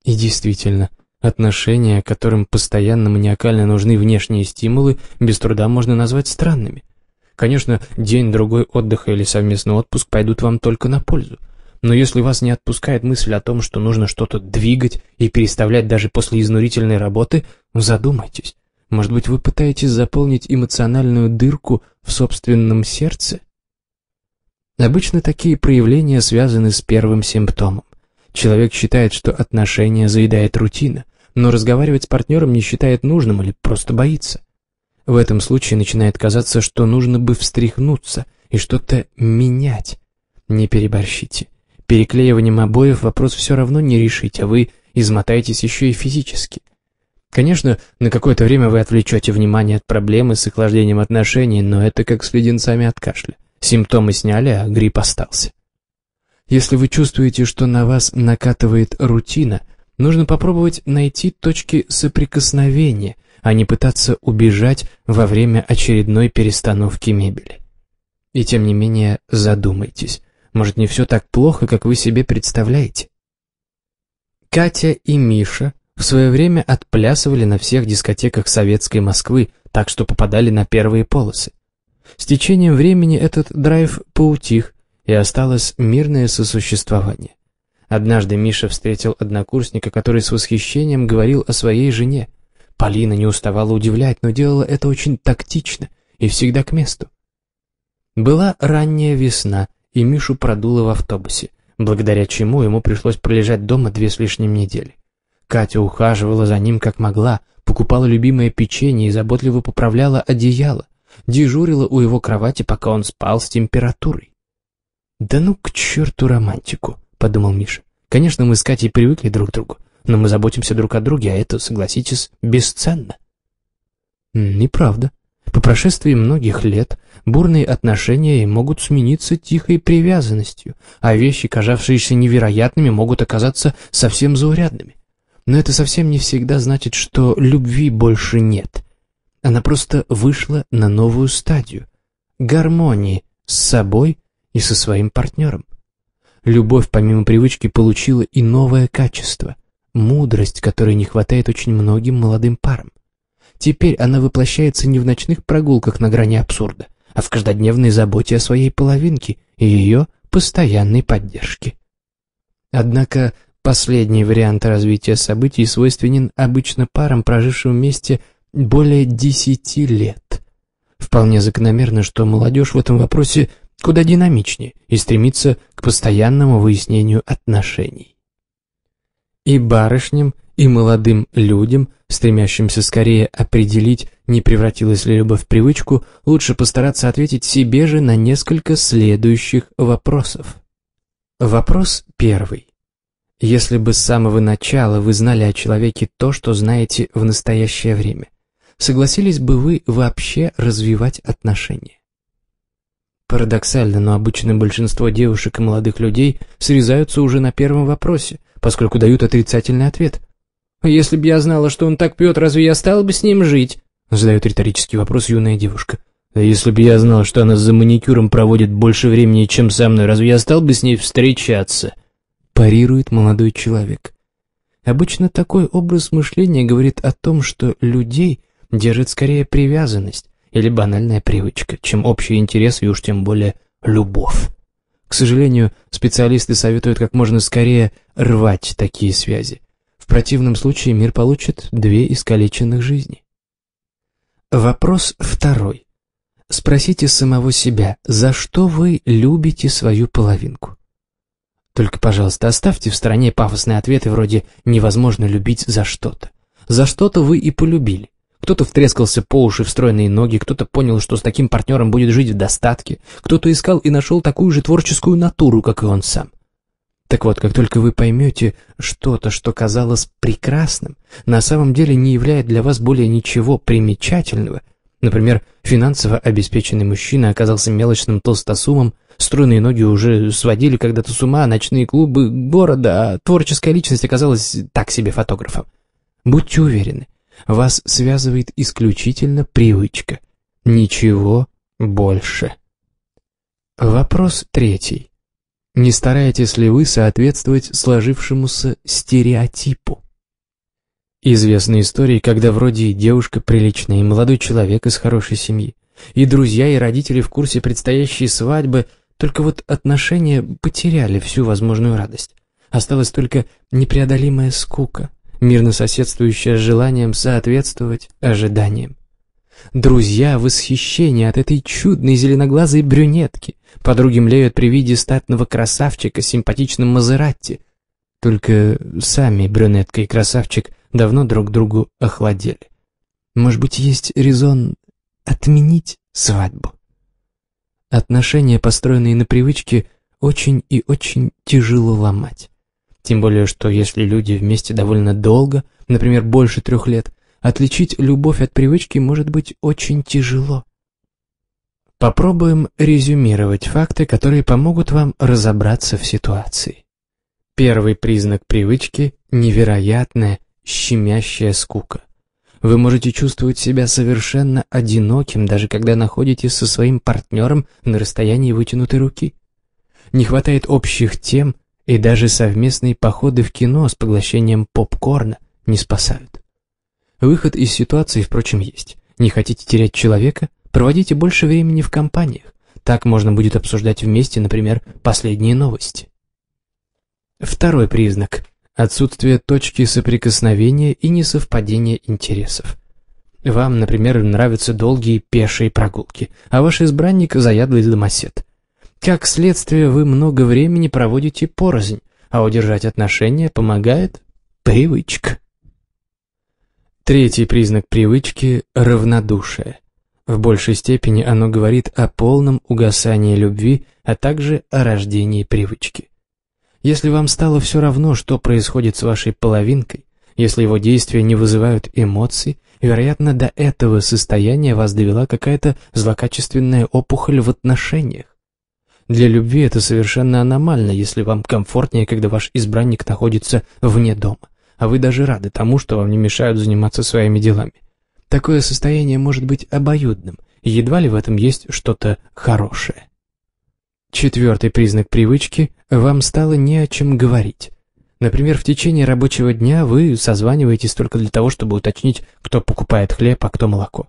И действительно, отношения, которым постоянно маниакально нужны внешние стимулы, без труда можно назвать странными. Конечно, день-другой отдыха или совместный отпуск пойдут вам только на пользу. Но если вас не отпускает мысль о том, что нужно что-то двигать и переставлять даже после изнурительной работы, задумайтесь. Может быть, вы пытаетесь заполнить эмоциональную дырку в собственном сердце? Обычно такие проявления связаны с первым симптомом. Человек считает, что отношения заедает рутина, но разговаривать с партнером не считает нужным или просто боится. В этом случае начинает казаться, что нужно бы встряхнуться и что-то менять. Не переборщите. Переклеиванием обоев вопрос все равно не решить, а вы измотаетесь еще и физически. Конечно, на какое-то время вы отвлечете внимание от проблемы с охлаждением отношений, но это как с леденцами от кашля. Симптомы сняли, а грипп остался. Если вы чувствуете, что на вас накатывает рутина, нужно попробовать найти точки соприкосновения, а не пытаться убежать во время очередной перестановки мебели. И тем не менее задумайтесь, может, не все так плохо, как вы себе представляете?» Катя и Миша в свое время отплясывали на всех дискотеках советской Москвы, так что попадали на первые полосы. С течением времени этот драйв поутих, и осталось мирное сосуществование. Однажды Миша встретил однокурсника, который с восхищением говорил о своей жене. Полина не уставала удивлять, но делала это очень тактично и всегда к месту. Была ранняя весна, и Мишу продуло в автобусе, благодаря чему ему пришлось пролежать дома две с лишним недели. Катя ухаживала за ним как могла, покупала любимое печенье и заботливо поправляла одеяло, дежурила у его кровати, пока он спал с температурой. «Да ну к черту романтику», — подумал Миша. «Конечно, мы с Катей привыкли друг к другу, но мы заботимся друг о друге, а это, согласитесь, бесценно». «Неправда», по прошествии многих лет бурные отношения могут смениться тихой привязанностью, а вещи, казавшиеся невероятными, могут оказаться совсем заурядными. Но это совсем не всегда значит, что любви больше нет. Она просто вышла на новую стадию – гармонии с собой и со своим партнером. Любовь, помимо привычки, получила и новое качество – мудрость, которой не хватает очень многим молодым парам. Теперь она воплощается не в ночных прогулках на грани абсурда, а в каждодневной заботе о своей половинке и ее постоянной поддержке. Однако последний вариант развития событий свойственен обычно парам, прожившим вместе более десяти лет. Вполне закономерно, что молодежь в этом вопросе куда динамичнее и стремится к постоянному выяснению отношений. И барышням, и молодым людям – стремящимся скорее определить, не превратилась ли любовь в привычку, лучше постараться ответить себе же на несколько следующих вопросов. Вопрос первый. Если бы с самого начала вы знали о человеке то, что знаете в настоящее время, согласились бы вы вообще развивать отношения? Парадоксально, но обычно большинство девушек и молодых людей срезаются уже на первом вопросе, поскольку дают отрицательный ответ – «Если б я знала, что он так пьет, разве я стала бы с ним жить?» Задает риторический вопрос юная девушка. «А если бы я знал, что она за маникюром проводит больше времени, чем со мной, разве я стал бы с ней встречаться?» Парирует молодой человек. Обычно такой образ мышления говорит о том, что людей держит скорее привязанность или банальная привычка, чем общий интерес и уж тем более любовь. К сожалению, специалисты советуют как можно скорее рвать такие связи противном случае мир получит две искалеченных жизни. Вопрос второй. Спросите самого себя, за что вы любите свою половинку? Только, пожалуйста, оставьте в стороне пафосные ответы вроде «невозможно любить за что-то». За что-то вы и полюбили. Кто-то втрескался по уши в стройные ноги, кто-то понял, что с таким партнером будет жить в достатке, кто-то искал и нашел такую же творческую натуру, как и он сам. Так вот, как только вы поймете что-то, что казалось прекрасным, на самом деле не являет для вас более ничего примечательного, например, финансово обеспеченный мужчина оказался мелочным толстосумом, стройные ноги уже сводили когда-то с ума ночные клубы города, а творческая личность оказалась так себе фотографом. Будьте уверены, вас связывает исключительно привычка. Ничего больше. Вопрос третий. Не стараетесь ли вы соответствовать сложившемуся стереотипу? Известны истории, когда вроде и девушка приличная, и молодой человек из хорошей семьи, и друзья, и родители в курсе предстоящей свадьбы, только вот отношения потеряли всю возможную радость. Осталась только непреодолимая скука, мирно соседствующая с желанием соответствовать ожиданиям. Друзья в восхищении от этой чудной зеленоглазой брюнетки. Подруги млеют при виде статного красавчика с симпатичным Мазератти. Только сами брюнетка и красавчик давно друг другу охладели. Может быть, есть резон отменить свадьбу? Отношения, построенные на привычке, очень и очень тяжело ломать. Тем более, что если люди вместе довольно долго, например, больше трех лет, Отличить любовь от привычки может быть очень тяжело. Попробуем резюмировать факты, которые помогут вам разобраться в ситуации. Первый признак привычки – невероятная, щемящая скука. Вы можете чувствовать себя совершенно одиноким, даже когда находитесь со своим партнером на расстоянии вытянутой руки. Не хватает общих тем, и даже совместные походы в кино с поглощением попкорна не спасают. Выход из ситуации, впрочем, есть. Не хотите терять человека? Проводите больше времени в компаниях. Так можно будет обсуждать вместе, например, последние новости. Второй признак – отсутствие точки соприкосновения и несовпадение интересов. Вам, например, нравятся долгие пешие прогулки, а ваш избранник – заядлый домосед. Как следствие, вы много времени проводите порознь, а удержать отношения помогает привычка. Третий признак привычки – равнодушие. В большей степени оно говорит о полном угасании любви, а также о рождении привычки. Если вам стало все равно, что происходит с вашей половинкой, если его действия не вызывают эмоций, вероятно, до этого состояния вас довела какая-то злокачественная опухоль в отношениях. Для любви это совершенно аномально, если вам комфортнее, когда ваш избранник находится вне дома а вы даже рады тому, что вам не мешают заниматься своими делами. Такое состояние может быть обоюдным, едва ли в этом есть что-то хорошее. Четвертый признак привычки – вам стало не о чем говорить. Например, в течение рабочего дня вы созваниваетесь только для того, чтобы уточнить, кто покупает хлеб, а кто молоко.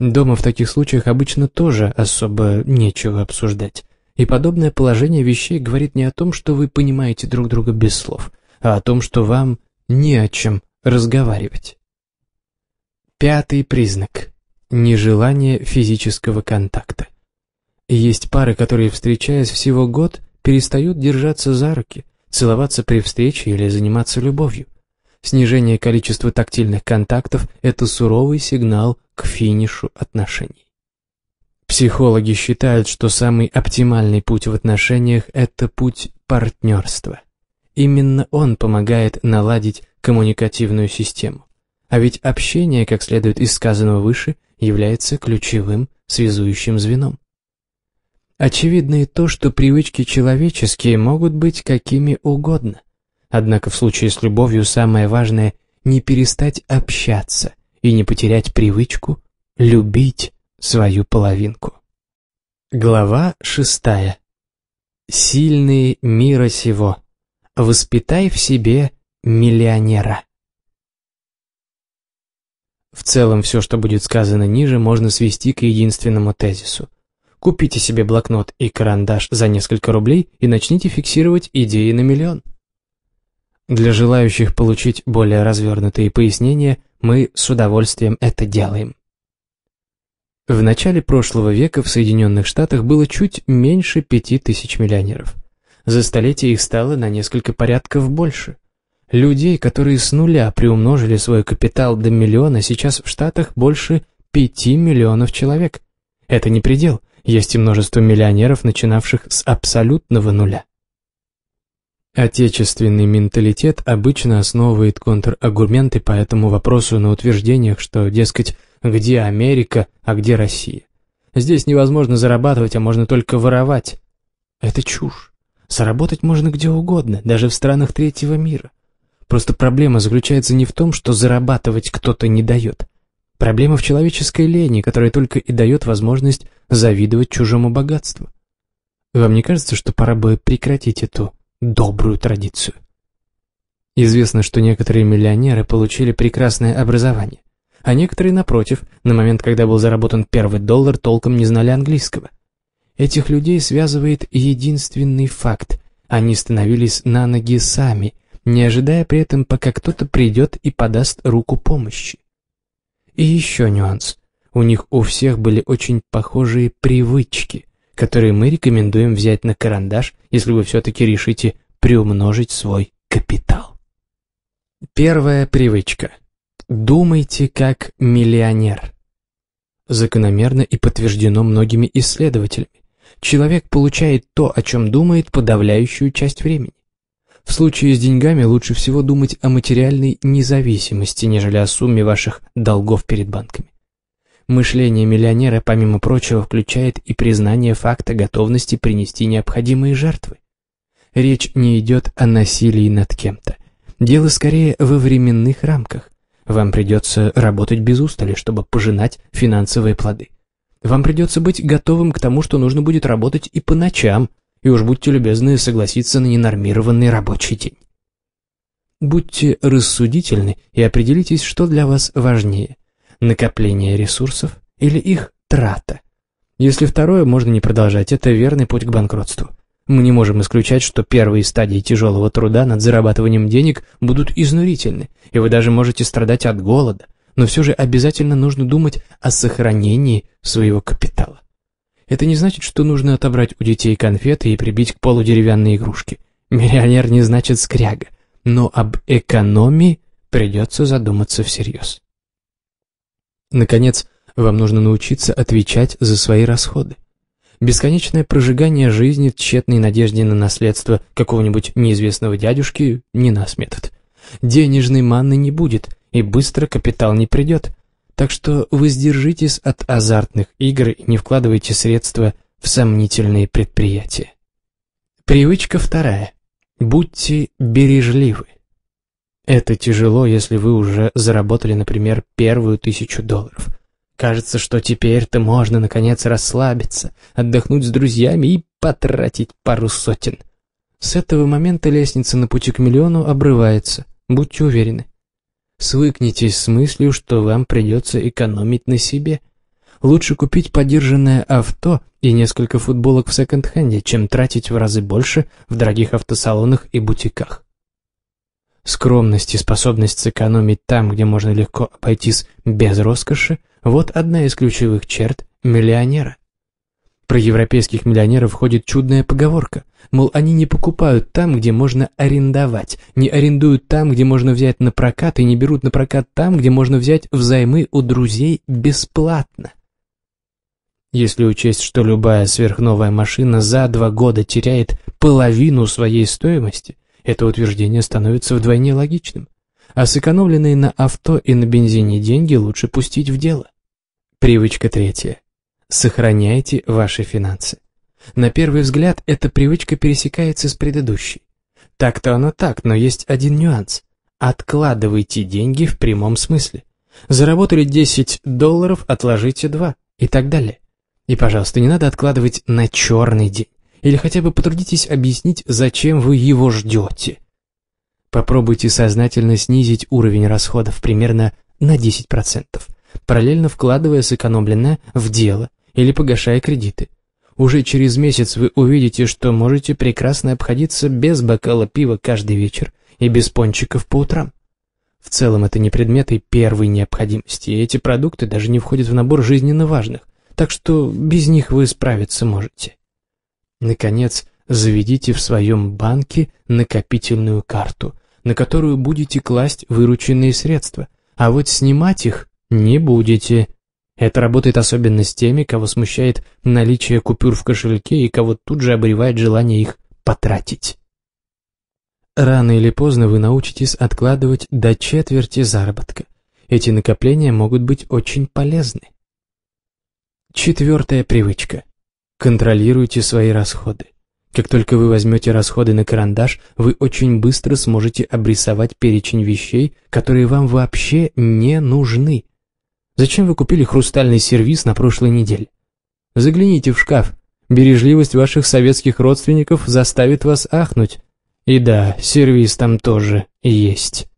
Дома в таких случаях обычно тоже особо нечего обсуждать. И подобное положение вещей говорит не о том, что вы понимаете друг друга без слов, а о том, что вам не о чем разговаривать. Пятый признак – нежелание физического контакта. Есть пары, которые, встречаясь всего год, перестают держаться за руки, целоваться при встрече или заниматься любовью. Снижение количества тактильных контактов – это суровый сигнал к финишу отношений. Психологи считают, что самый оптимальный путь в отношениях – это путь партнерства. Именно он помогает наладить коммуникативную систему. А ведь общение, как следует из сказанного выше, является ключевым связующим звеном. Очевидно и то, что привычки человеческие могут быть какими угодно. Однако в случае с любовью самое важное – не перестать общаться и не потерять привычку любить свою половинку. Глава шестая. Сильные мира сего. Воспитай в себе миллионера. В целом все, что будет сказано ниже, можно свести к единственному тезису. Купите себе блокнот и карандаш за несколько рублей и начните фиксировать идеи на миллион. Для желающих получить более развернутые пояснения мы с удовольствием это делаем. В начале прошлого века в Соединенных Штатах было чуть меньше 5000 миллионеров. За столетие их стало на несколько порядков больше. Людей, которые с нуля приумножили свой капитал до миллиона, сейчас в Штатах больше 5 миллионов человек. Это не предел, есть и множество миллионеров, начинавших с абсолютного нуля. Отечественный менталитет обычно основывает контраргументы по этому вопросу на утверждениях, что, дескать, где Америка, а где Россия. Здесь невозможно зарабатывать, а можно только воровать. Это чушь. Сработать можно где угодно, даже в странах третьего мира. Просто проблема заключается не в том, что зарабатывать кто-то не дает. Проблема в человеческой лени, которая только и дает возможность завидовать чужому богатству. Вам не кажется, что пора бы прекратить эту добрую традицию? Известно, что некоторые миллионеры получили прекрасное образование, а некоторые, напротив, на момент, когда был заработан первый доллар, толком не знали английского – Этих людей связывает единственный факт. Они становились на ноги сами, не ожидая при этом, пока кто-то придет и подаст руку помощи. И еще нюанс. У них у всех были очень похожие привычки, которые мы рекомендуем взять на карандаш, если вы все-таки решите приумножить свой капитал. Первая привычка. Думайте как миллионер. Закономерно и подтверждено многими исследователями человек получает то, о чем думает подавляющую часть времени. В случае с деньгами лучше всего думать о материальной независимости, нежели о сумме ваших долгов перед банками. Мышление миллионера, помимо прочего, включает и признание факта готовности принести необходимые жертвы. Речь не идет о насилии над кем-то. Дело скорее во временных рамках. Вам придется работать без устали, чтобы пожинать финансовые плоды. Вам придется быть готовым к тому, что нужно будет работать и по ночам, и уж будьте любезны согласиться на ненормированный рабочий день. Будьте рассудительны и определитесь, что для вас важнее – накопление ресурсов или их трата. Если второе, можно не продолжать, это верный путь к банкротству. Мы не можем исключать, что первые стадии тяжелого труда над зарабатыванием денег будут изнурительны, и вы даже можете страдать от голода, но все же обязательно нужно думать о сохранении своего капитала. Это не значит, что нужно отобрать у детей конфеты и прибить к полу деревянные игрушки. Миллионер не значит скряга, но об экономии придется задуматься всерьез. Наконец, вам нужно научиться отвечать за свои расходы. Бесконечное прожигание жизни в тщетной надежде на наследство какого-нибудь неизвестного дядюшки не нас метод. Денежной манны не будет – и быстро капитал не придет. Так что воздержитесь от азартных игр и не вкладывайте средства в сомнительные предприятия. Привычка вторая. Будьте бережливы. Это тяжело, если вы уже заработали, например, первую тысячу долларов. Кажется, что теперь-то можно, наконец, расслабиться, отдохнуть с друзьями и потратить пару сотен. С этого момента лестница на пути к миллиону обрывается, будьте уверены. Свыкнитесь с мыслью, что вам придется экономить на себе. Лучше купить подержанное авто и несколько футболок в секонд-хенде, чем тратить в разы больше в дорогих автосалонах и бутиках. Скромность и способность сэкономить там, где можно легко обойтись без роскоши – вот одна из ключевых черт миллионера. Про европейских миллионеров ходит чудная поговорка, мол, они не покупают там, где можно арендовать, не арендуют там, где можно взять на прокат, и не берут на прокат там, где можно взять взаймы у друзей бесплатно. Если учесть, что любая сверхновая машина за два года теряет половину своей стоимости, это утверждение становится вдвойне логичным. А сэкономленные на авто и на бензине деньги лучше пустить в дело. Привычка третья сохраняйте ваши финансы. На первый взгляд эта привычка пересекается с предыдущей. Так-то оно так, но есть один нюанс. Откладывайте деньги в прямом смысле. Заработали 10 долларов, отложите 2 и так далее. И, пожалуйста, не надо откладывать на черный день. Или хотя бы потрудитесь объяснить, зачем вы его ждете. Попробуйте сознательно снизить уровень расходов примерно на 10%, параллельно вкладывая сэкономленное в дело – или погашая кредиты. Уже через месяц вы увидите, что можете прекрасно обходиться без бокала пива каждый вечер и без пончиков по утрам. В целом это не предметы первой необходимости, и эти продукты даже не входят в набор жизненно важных, так что без них вы справиться можете. Наконец, заведите в своем банке накопительную карту, на которую будете класть вырученные средства, а вот снимать их не будете. Это работает особенно с теми, кого смущает наличие купюр в кошельке и кого тут же обревает желание их потратить. Рано или поздно вы научитесь откладывать до четверти заработка. Эти накопления могут быть очень полезны. Четвертая привычка. Контролируйте свои расходы. Как только вы возьмете расходы на карандаш, вы очень быстро сможете обрисовать перечень вещей, которые вам вообще не нужны. Зачем вы купили хрустальный сервиз на прошлой неделе? Загляните в шкаф. Бережливость ваших советских родственников заставит вас ахнуть. И да, сервис там тоже есть.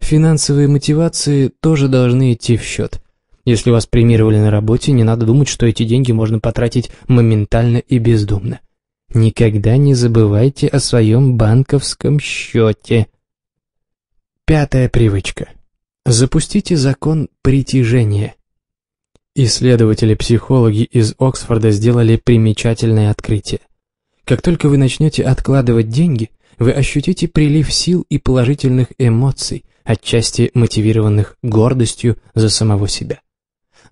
Финансовые мотивации тоже должны идти в счет. Если вас премировали на работе, не надо думать, что эти деньги можно потратить моментально и бездумно. Никогда не забывайте о своем банковском счете. Пятая привычка. Запустите закон притяжения. Исследователи-психологи из Оксфорда сделали примечательное открытие. Как только вы начнете откладывать деньги, вы ощутите прилив сил и положительных эмоций, отчасти мотивированных гордостью за самого себя.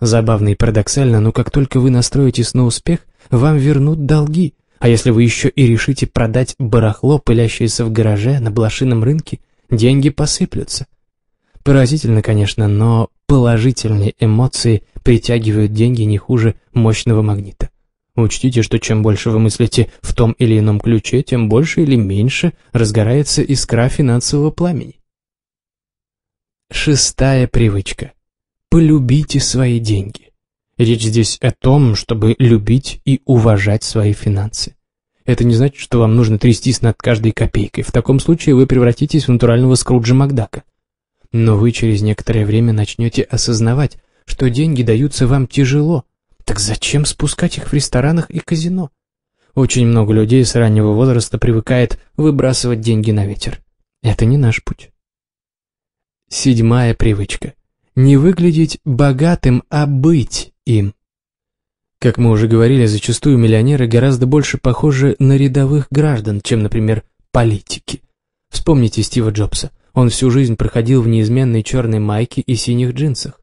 Забавно и парадоксально, но как только вы настроитесь на успех, вам вернут долги, а если вы еще и решите продать барахло, пылящееся в гараже на блошином рынке, деньги посыплются – Поразительно, конечно, но положительные эмоции притягивают деньги не хуже мощного магнита. Учтите, что чем больше вы мыслите в том или ином ключе, тем больше или меньше разгорается искра финансового пламени. Шестая привычка. Полюбите свои деньги. Речь здесь о том, чтобы любить и уважать свои финансы. Это не значит, что вам нужно трястись над каждой копейкой. В таком случае вы превратитесь в натурального Скруджа Макдака. Но вы через некоторое время начнете осознавать, что деньги даются вам тяжело. Так зачем спускать их в ресторанах и казино? Очень много людей с раннего возраста привыкает выбрасывать деньги на ветер. Это не наш путь. Седьмая привычка. Не выглядеть богатым, а быть им. Как мы уже говорили, зачастую миллионеры гораздо больше похожи на рядовых граждан, чем, например, политики. Вспомните Стива Джобса. Он всю жизнь проходил в неизменной черной майке и синих джинсах.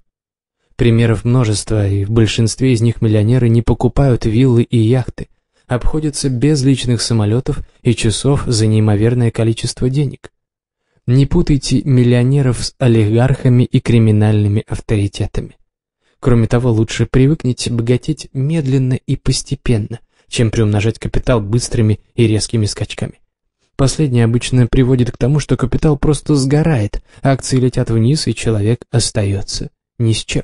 Примеров множество, и в большинстве из них миллионеры не покупают виллы и яхты, обходятся без личных самолетов и часов за неимоверное количество денег. Не путайте миллионеров с олигархами и криминальными авторитетами. Кроме того, лучше привыкните богатеть медленно и постепенно, чем приумножать капитал быстрыми и резкими скачками. Последнее обычно приводит к тому, что капитал просто сгорает, акции летят вниз, и человек остается ни с чем.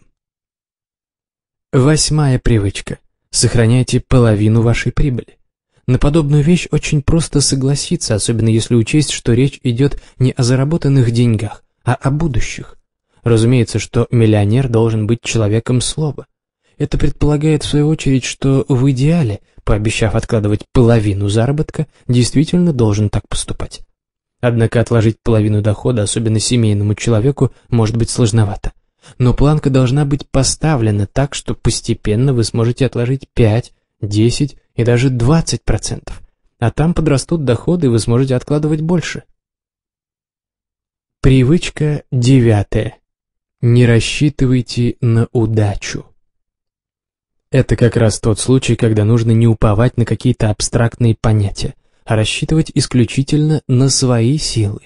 Восьмая привычка. Сохраняйте половину вашей прибыли. На подобную вещь очень просто согласиться, особенно если учесть, что речь идет не о заработанных деньгах, а о будущих. Разумеется, что миллионер должен быть человеком слова. Это предполагает в свою очередь, что в идеале пообещав откладывать половину заработка, действительно должен так поступать. Однако отложить половину дохода, особенно семейному человеку, может быть сложновато. Но планка должна быть поставлена так, что постепенно вы сможете отложить 5, 10 и даже 20%. А там подрастут доходы, и вы сможете откладывать больше. Привычка девятая. Не рассчитывайте на удачу. Это как раз тот случай, когда нужно не уповать на какие-то абстрактные понятия, а рассчитывать исключительно на свои силы.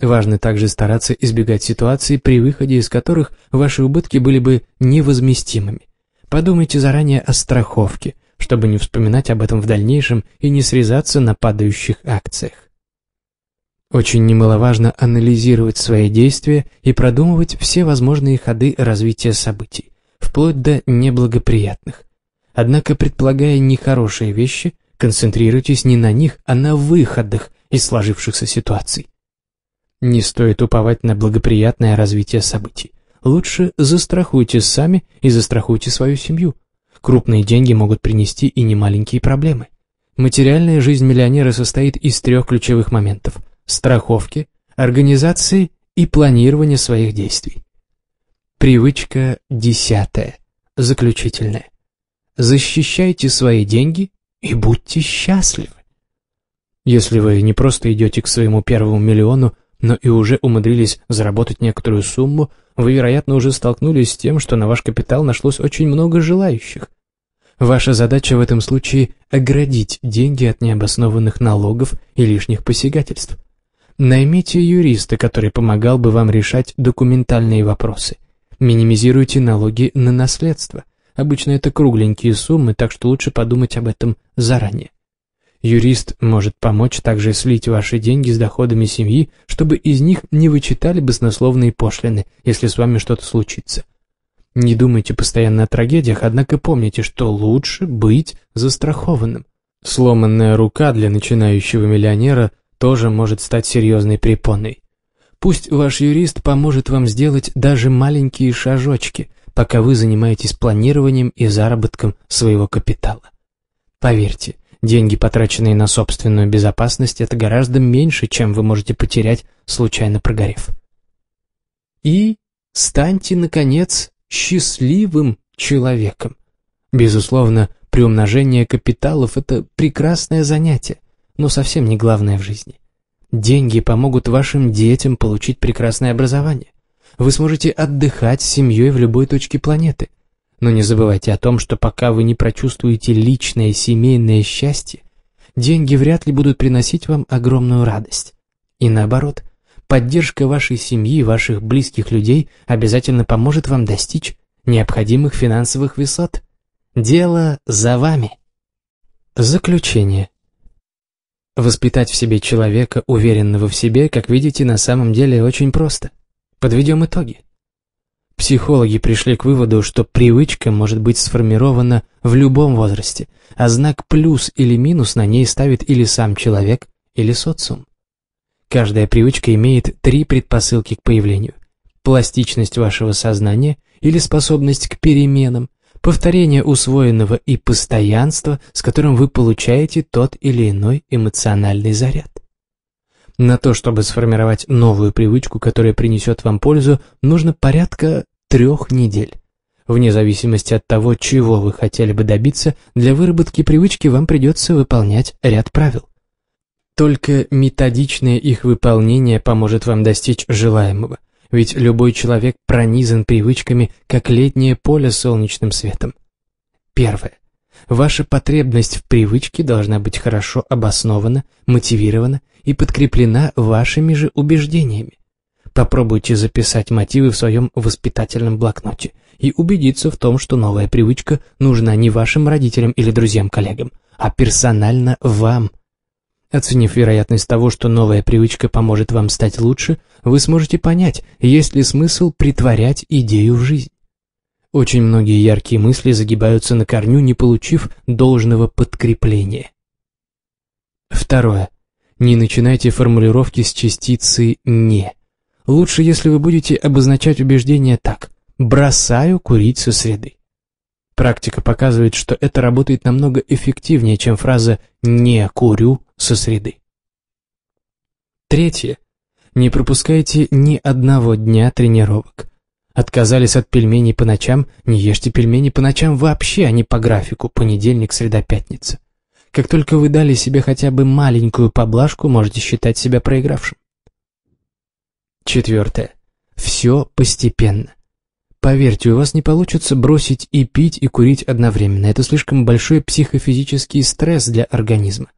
Важно также стараться избегать ситуаций, при выходе из которых ваши убытки были бы невозместимыми. Подумайте заранее о страховке, чтобы не вспоминать об этом в дальнейшем и не срезаться на падающих акциях. Очень немаловажно анализировать свои действия и продумывать все возможные ходы развития событий вплоть до неблагоприятных. Однако, предполагая нехорошие вещи, концентрируйтесь не на них, а на выходах из сложившихся ситуаций. Не стоит уповать на благоприятное развитие событий. Лучше застрахуйте сами и застрахуйте свою семью. Крупные деньги могут принести и немаленькие проблемы. Материальная жизнь миллионера состоит из трех ключевых моментов – страховки, организации и планирования своих действий. Привычка десятая, заключительная. Защищайте свои деньги и будьте счастливы. Если вы не просто идете к своему первому миллиону, но и уже умудрились заработать некоторую сумму, вы, вероятно, уже столкнулись с тем, что на ваш капитал нашлось очень много желающих. Ваша задача в этом случае – оградить деньги от необоснованных налогов и лишних посягательств. Наймите юриста, который помогал бы вам решать документальные вопросы – Минимизируйте налоги на наследство. Обычно это кругленькие суммы, так что лучше подумать об этом заранее. Юрист может помочь также слить ваши деньги с доходами семьи, чтобы из них не вычитали баснословные пошлины, если с вами что-то случится. Не думайте постоянно о трагедиях, однако помните, что лучше быть застрахованным. Сломанная рука для начинающего миллионера тоже может стать серьезной препоной. Пусть ваш юрист поможет вам сделать даже маленькие шажочки, пока вы занимаетесь планированием и заработком своего капитала. Поверьте, деньги, потраченные на собственную безопасность, это гораздо меньше, чем вы можете потерять, случайно прогорев. И станьте, наконец, счастливым человеком. Безусловно, приумножение капиталов – это прекрасное занятие, но совсем не главное в жизни. Деньги помогут вашим детям получить прекрасное образование. Вы сможете отдыхать с семьей в любой точке планеты. Но не забывайте о том, что пока вы не прочувствуете личное семейное счастье, деньги вряд ли будут приносить вам огромную радость. И наоборот, поддержка вашей семьи, ваших близких людей обязательно поможет вам достичь необходимых финансовых высот. Дело за вами. Заключение. Воспитать в себе человека, уверенного в себе, как видите, на самом деле очень просто. Подведем итоги. Психологи пришли к выводу, что привычка может быть сформирована в любом возрасте, а знак «плюс» или «минус» на ней ставит или сам человек, или социум. Каждая привычка имеет три предпосылки к появлению. Пластичность вашего сознания или способность к переменам – повторение усвоенного и постоянство, с которым вы получаете тот или иной эмоциональный заряд. На то, чтобы сформировать новую привычку, которая принесет вам пользу, нужно порядка трех недель. Вне зависимости от того, чего вы хотели бы добиться, для выработки привычки вам придется выполнять ряд правил. Только методичное их выполнение поможет вам достичь желаемого – ведь любой человек пронизан привычками, как летнее поле солнечным светом. Первое. Ваша потребность в привычке должна быть хорошо обоснована, мотивирована и подкреплена вашими же убеждениями. Попробуйте записать мотивы в своем воспитательном блокноте и убедиться в том, что новая привычка нужна не вашим родителям или друзьям-коллегам, а персонально вам – Оценив вероятность того, что новая привычка поможет вам стать лучше, вы сможете понять, есть ли смысл притворять идею в жизнь. Очень многие яркие мысли загибаются на корню, не получив должного подкрепления. Второе. Не начинайте формулировки с частицы «не». Лучше, если вы будете обозначать убеждение так «бросаю курить со среды». Практика показывает, что это работает намного эффективнее, чем фраза «не курю со среды. Третье. Не пропускайте ни одного дня тренировок. Отказались от пельменей по ночам, не ешьте пельмени по ночам вообще, а не по графику, понедельник, среда, пятница. Как только вы дали себе хотя бы маленькую поблажку, можете считать себя проигравшим. Четвертое. Все постепенно. Поверьте, у вас не получится бросить и пить, и курить одновременно. Это слишком большой психофизический стресс для организма.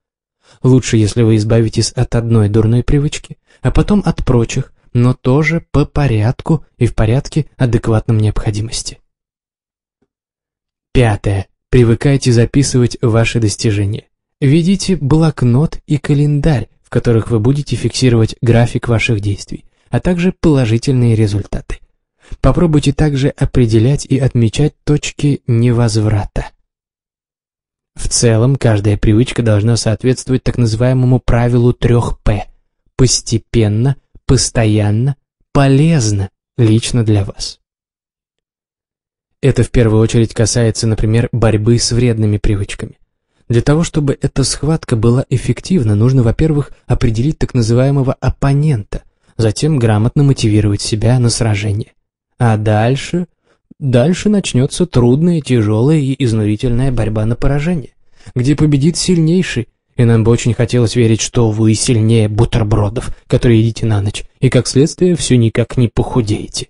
Лучше, если вы избавитесь от одной дурной привычки, а потом от прочих, но тоже по порядку и в порядке, адекватном необходимости. Пятое. Привыкайте записывать ваши достижения. Ведите блокнот и календарь, в которых вы будете фиксировать график ваших действий, а также положительные результаты. Попробуйте также определять и отмечать точки невозврата. В целом, каждая привычка должна соответствовать так называемому правилу трех «П» – постепенно, постоянно, полезно лично для вас. Это в первую очередь касается, например, борьбы с вредными привычками. Для того, чтобы эта схватка была эффективна, нужно, во-первых, определить так называемого оппонента, затем грамотно мотивировать себя на сражение. А дальше Дальше начнется трудная, тяжелая и изнурительная борьба на поражение, где победит сильнейший, и нам бы очень хотелось верить, что вы сильнее бутербродов, которые едите на ночь, и, как следствие, все никак не похудеете.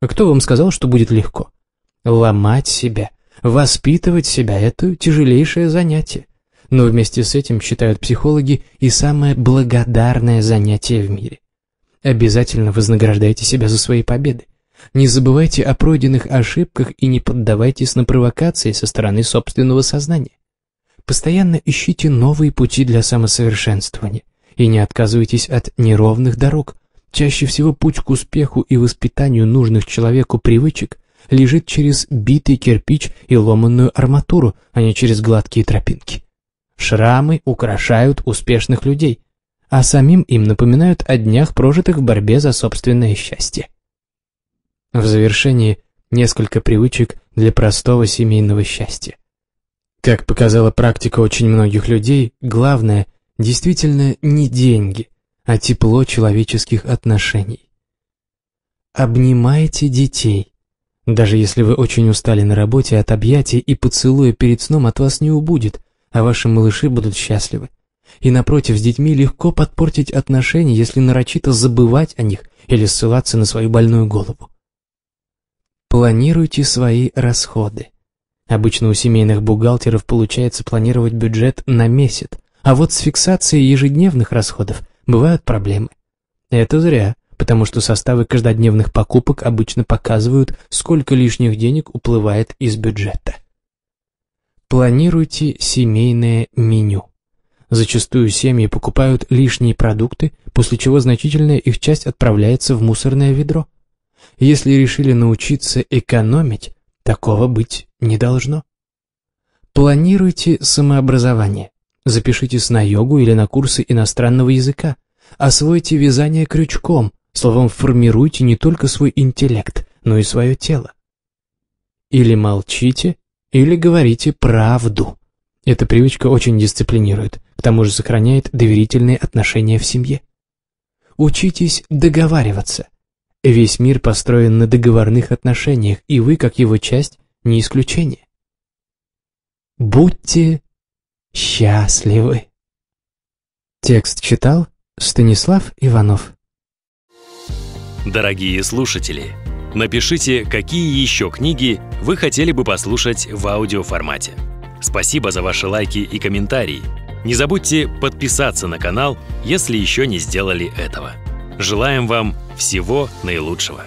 А кто вам сказал, что будет легко? Ломать себя, воспитывать себя – это тяжелейшее занятие. Но вместе с этим, считают психологи, и самое благодарное занятие в мире. Обязательно вознаграждайте себя за свои победы. Не забывайте о пройденных ошибках и не поддавайтесь на провокации со стороны собственного сознания. Постоянно ищите новые пути для самосовершенствования и не отказывайтесь от неровных дорог. Чаще всего путь к успеху и воспитанию нужных человеку привычек лежит через битый кирпич и ломанную арматуру, а не через гладкие тропинки. Шрамы украшают успешных людей, а самим им напоминают о днях, прожитых в борьбе за собственное счастье. В завершении несколько привычек для простого семейного счастья. Как показала практика очень многих людей, главное действительно не деньги, а тепло человеческих отношений. Обнимайте детей. Даже если вы очень устали на работе от объятий и поцелуя перед сном от вас не убудет, а ваши малыши будут счастливы. И напротив, с детьми легко подпортить отношения, если нарочито забывать о них или ссылаться на свою больную голову. Планируйте свои расходы. Обычно у семейных бухгалтеров получается планировать бюджет на месяц, а вот с фиксацией ежедневных расходов бывают проблемы. Это зря, потому что составы каждодневных покупок обычно показывают, сколько лишних денег уплывает из бюджета. Планируйте семейное меню. Зачастую семьи покупают лишние продукты, после чего значительная их часть отправляется в мусорное ведро. Если решили научиться экономить, такого быть не должно. Планируйте самообразование. Запишитесь на йогу или на курсы иностранного языка. Освойте вязание крючком. Словом, формируйте не только свой интеллект, но и свое тело. Или молчите, или говорите правду. Эта привычка очень дисциплинирует, к тому же сохраняет доверительные отношения в семье. Учитесь договариваться – Весь мир построен на договорных отношениях, и вы, как его часть, не исключение. Будьте счастливы. Текст читал Станислав Иванов. Дорогие слушатели, напишите, какие еще книги вы хотели бы послушать в аудиоформате. Спасибо за ваши лайки и комментарии. Не забудьте подписаться на канал, если еще не сделали этого. Желаем вам всего наилучшего!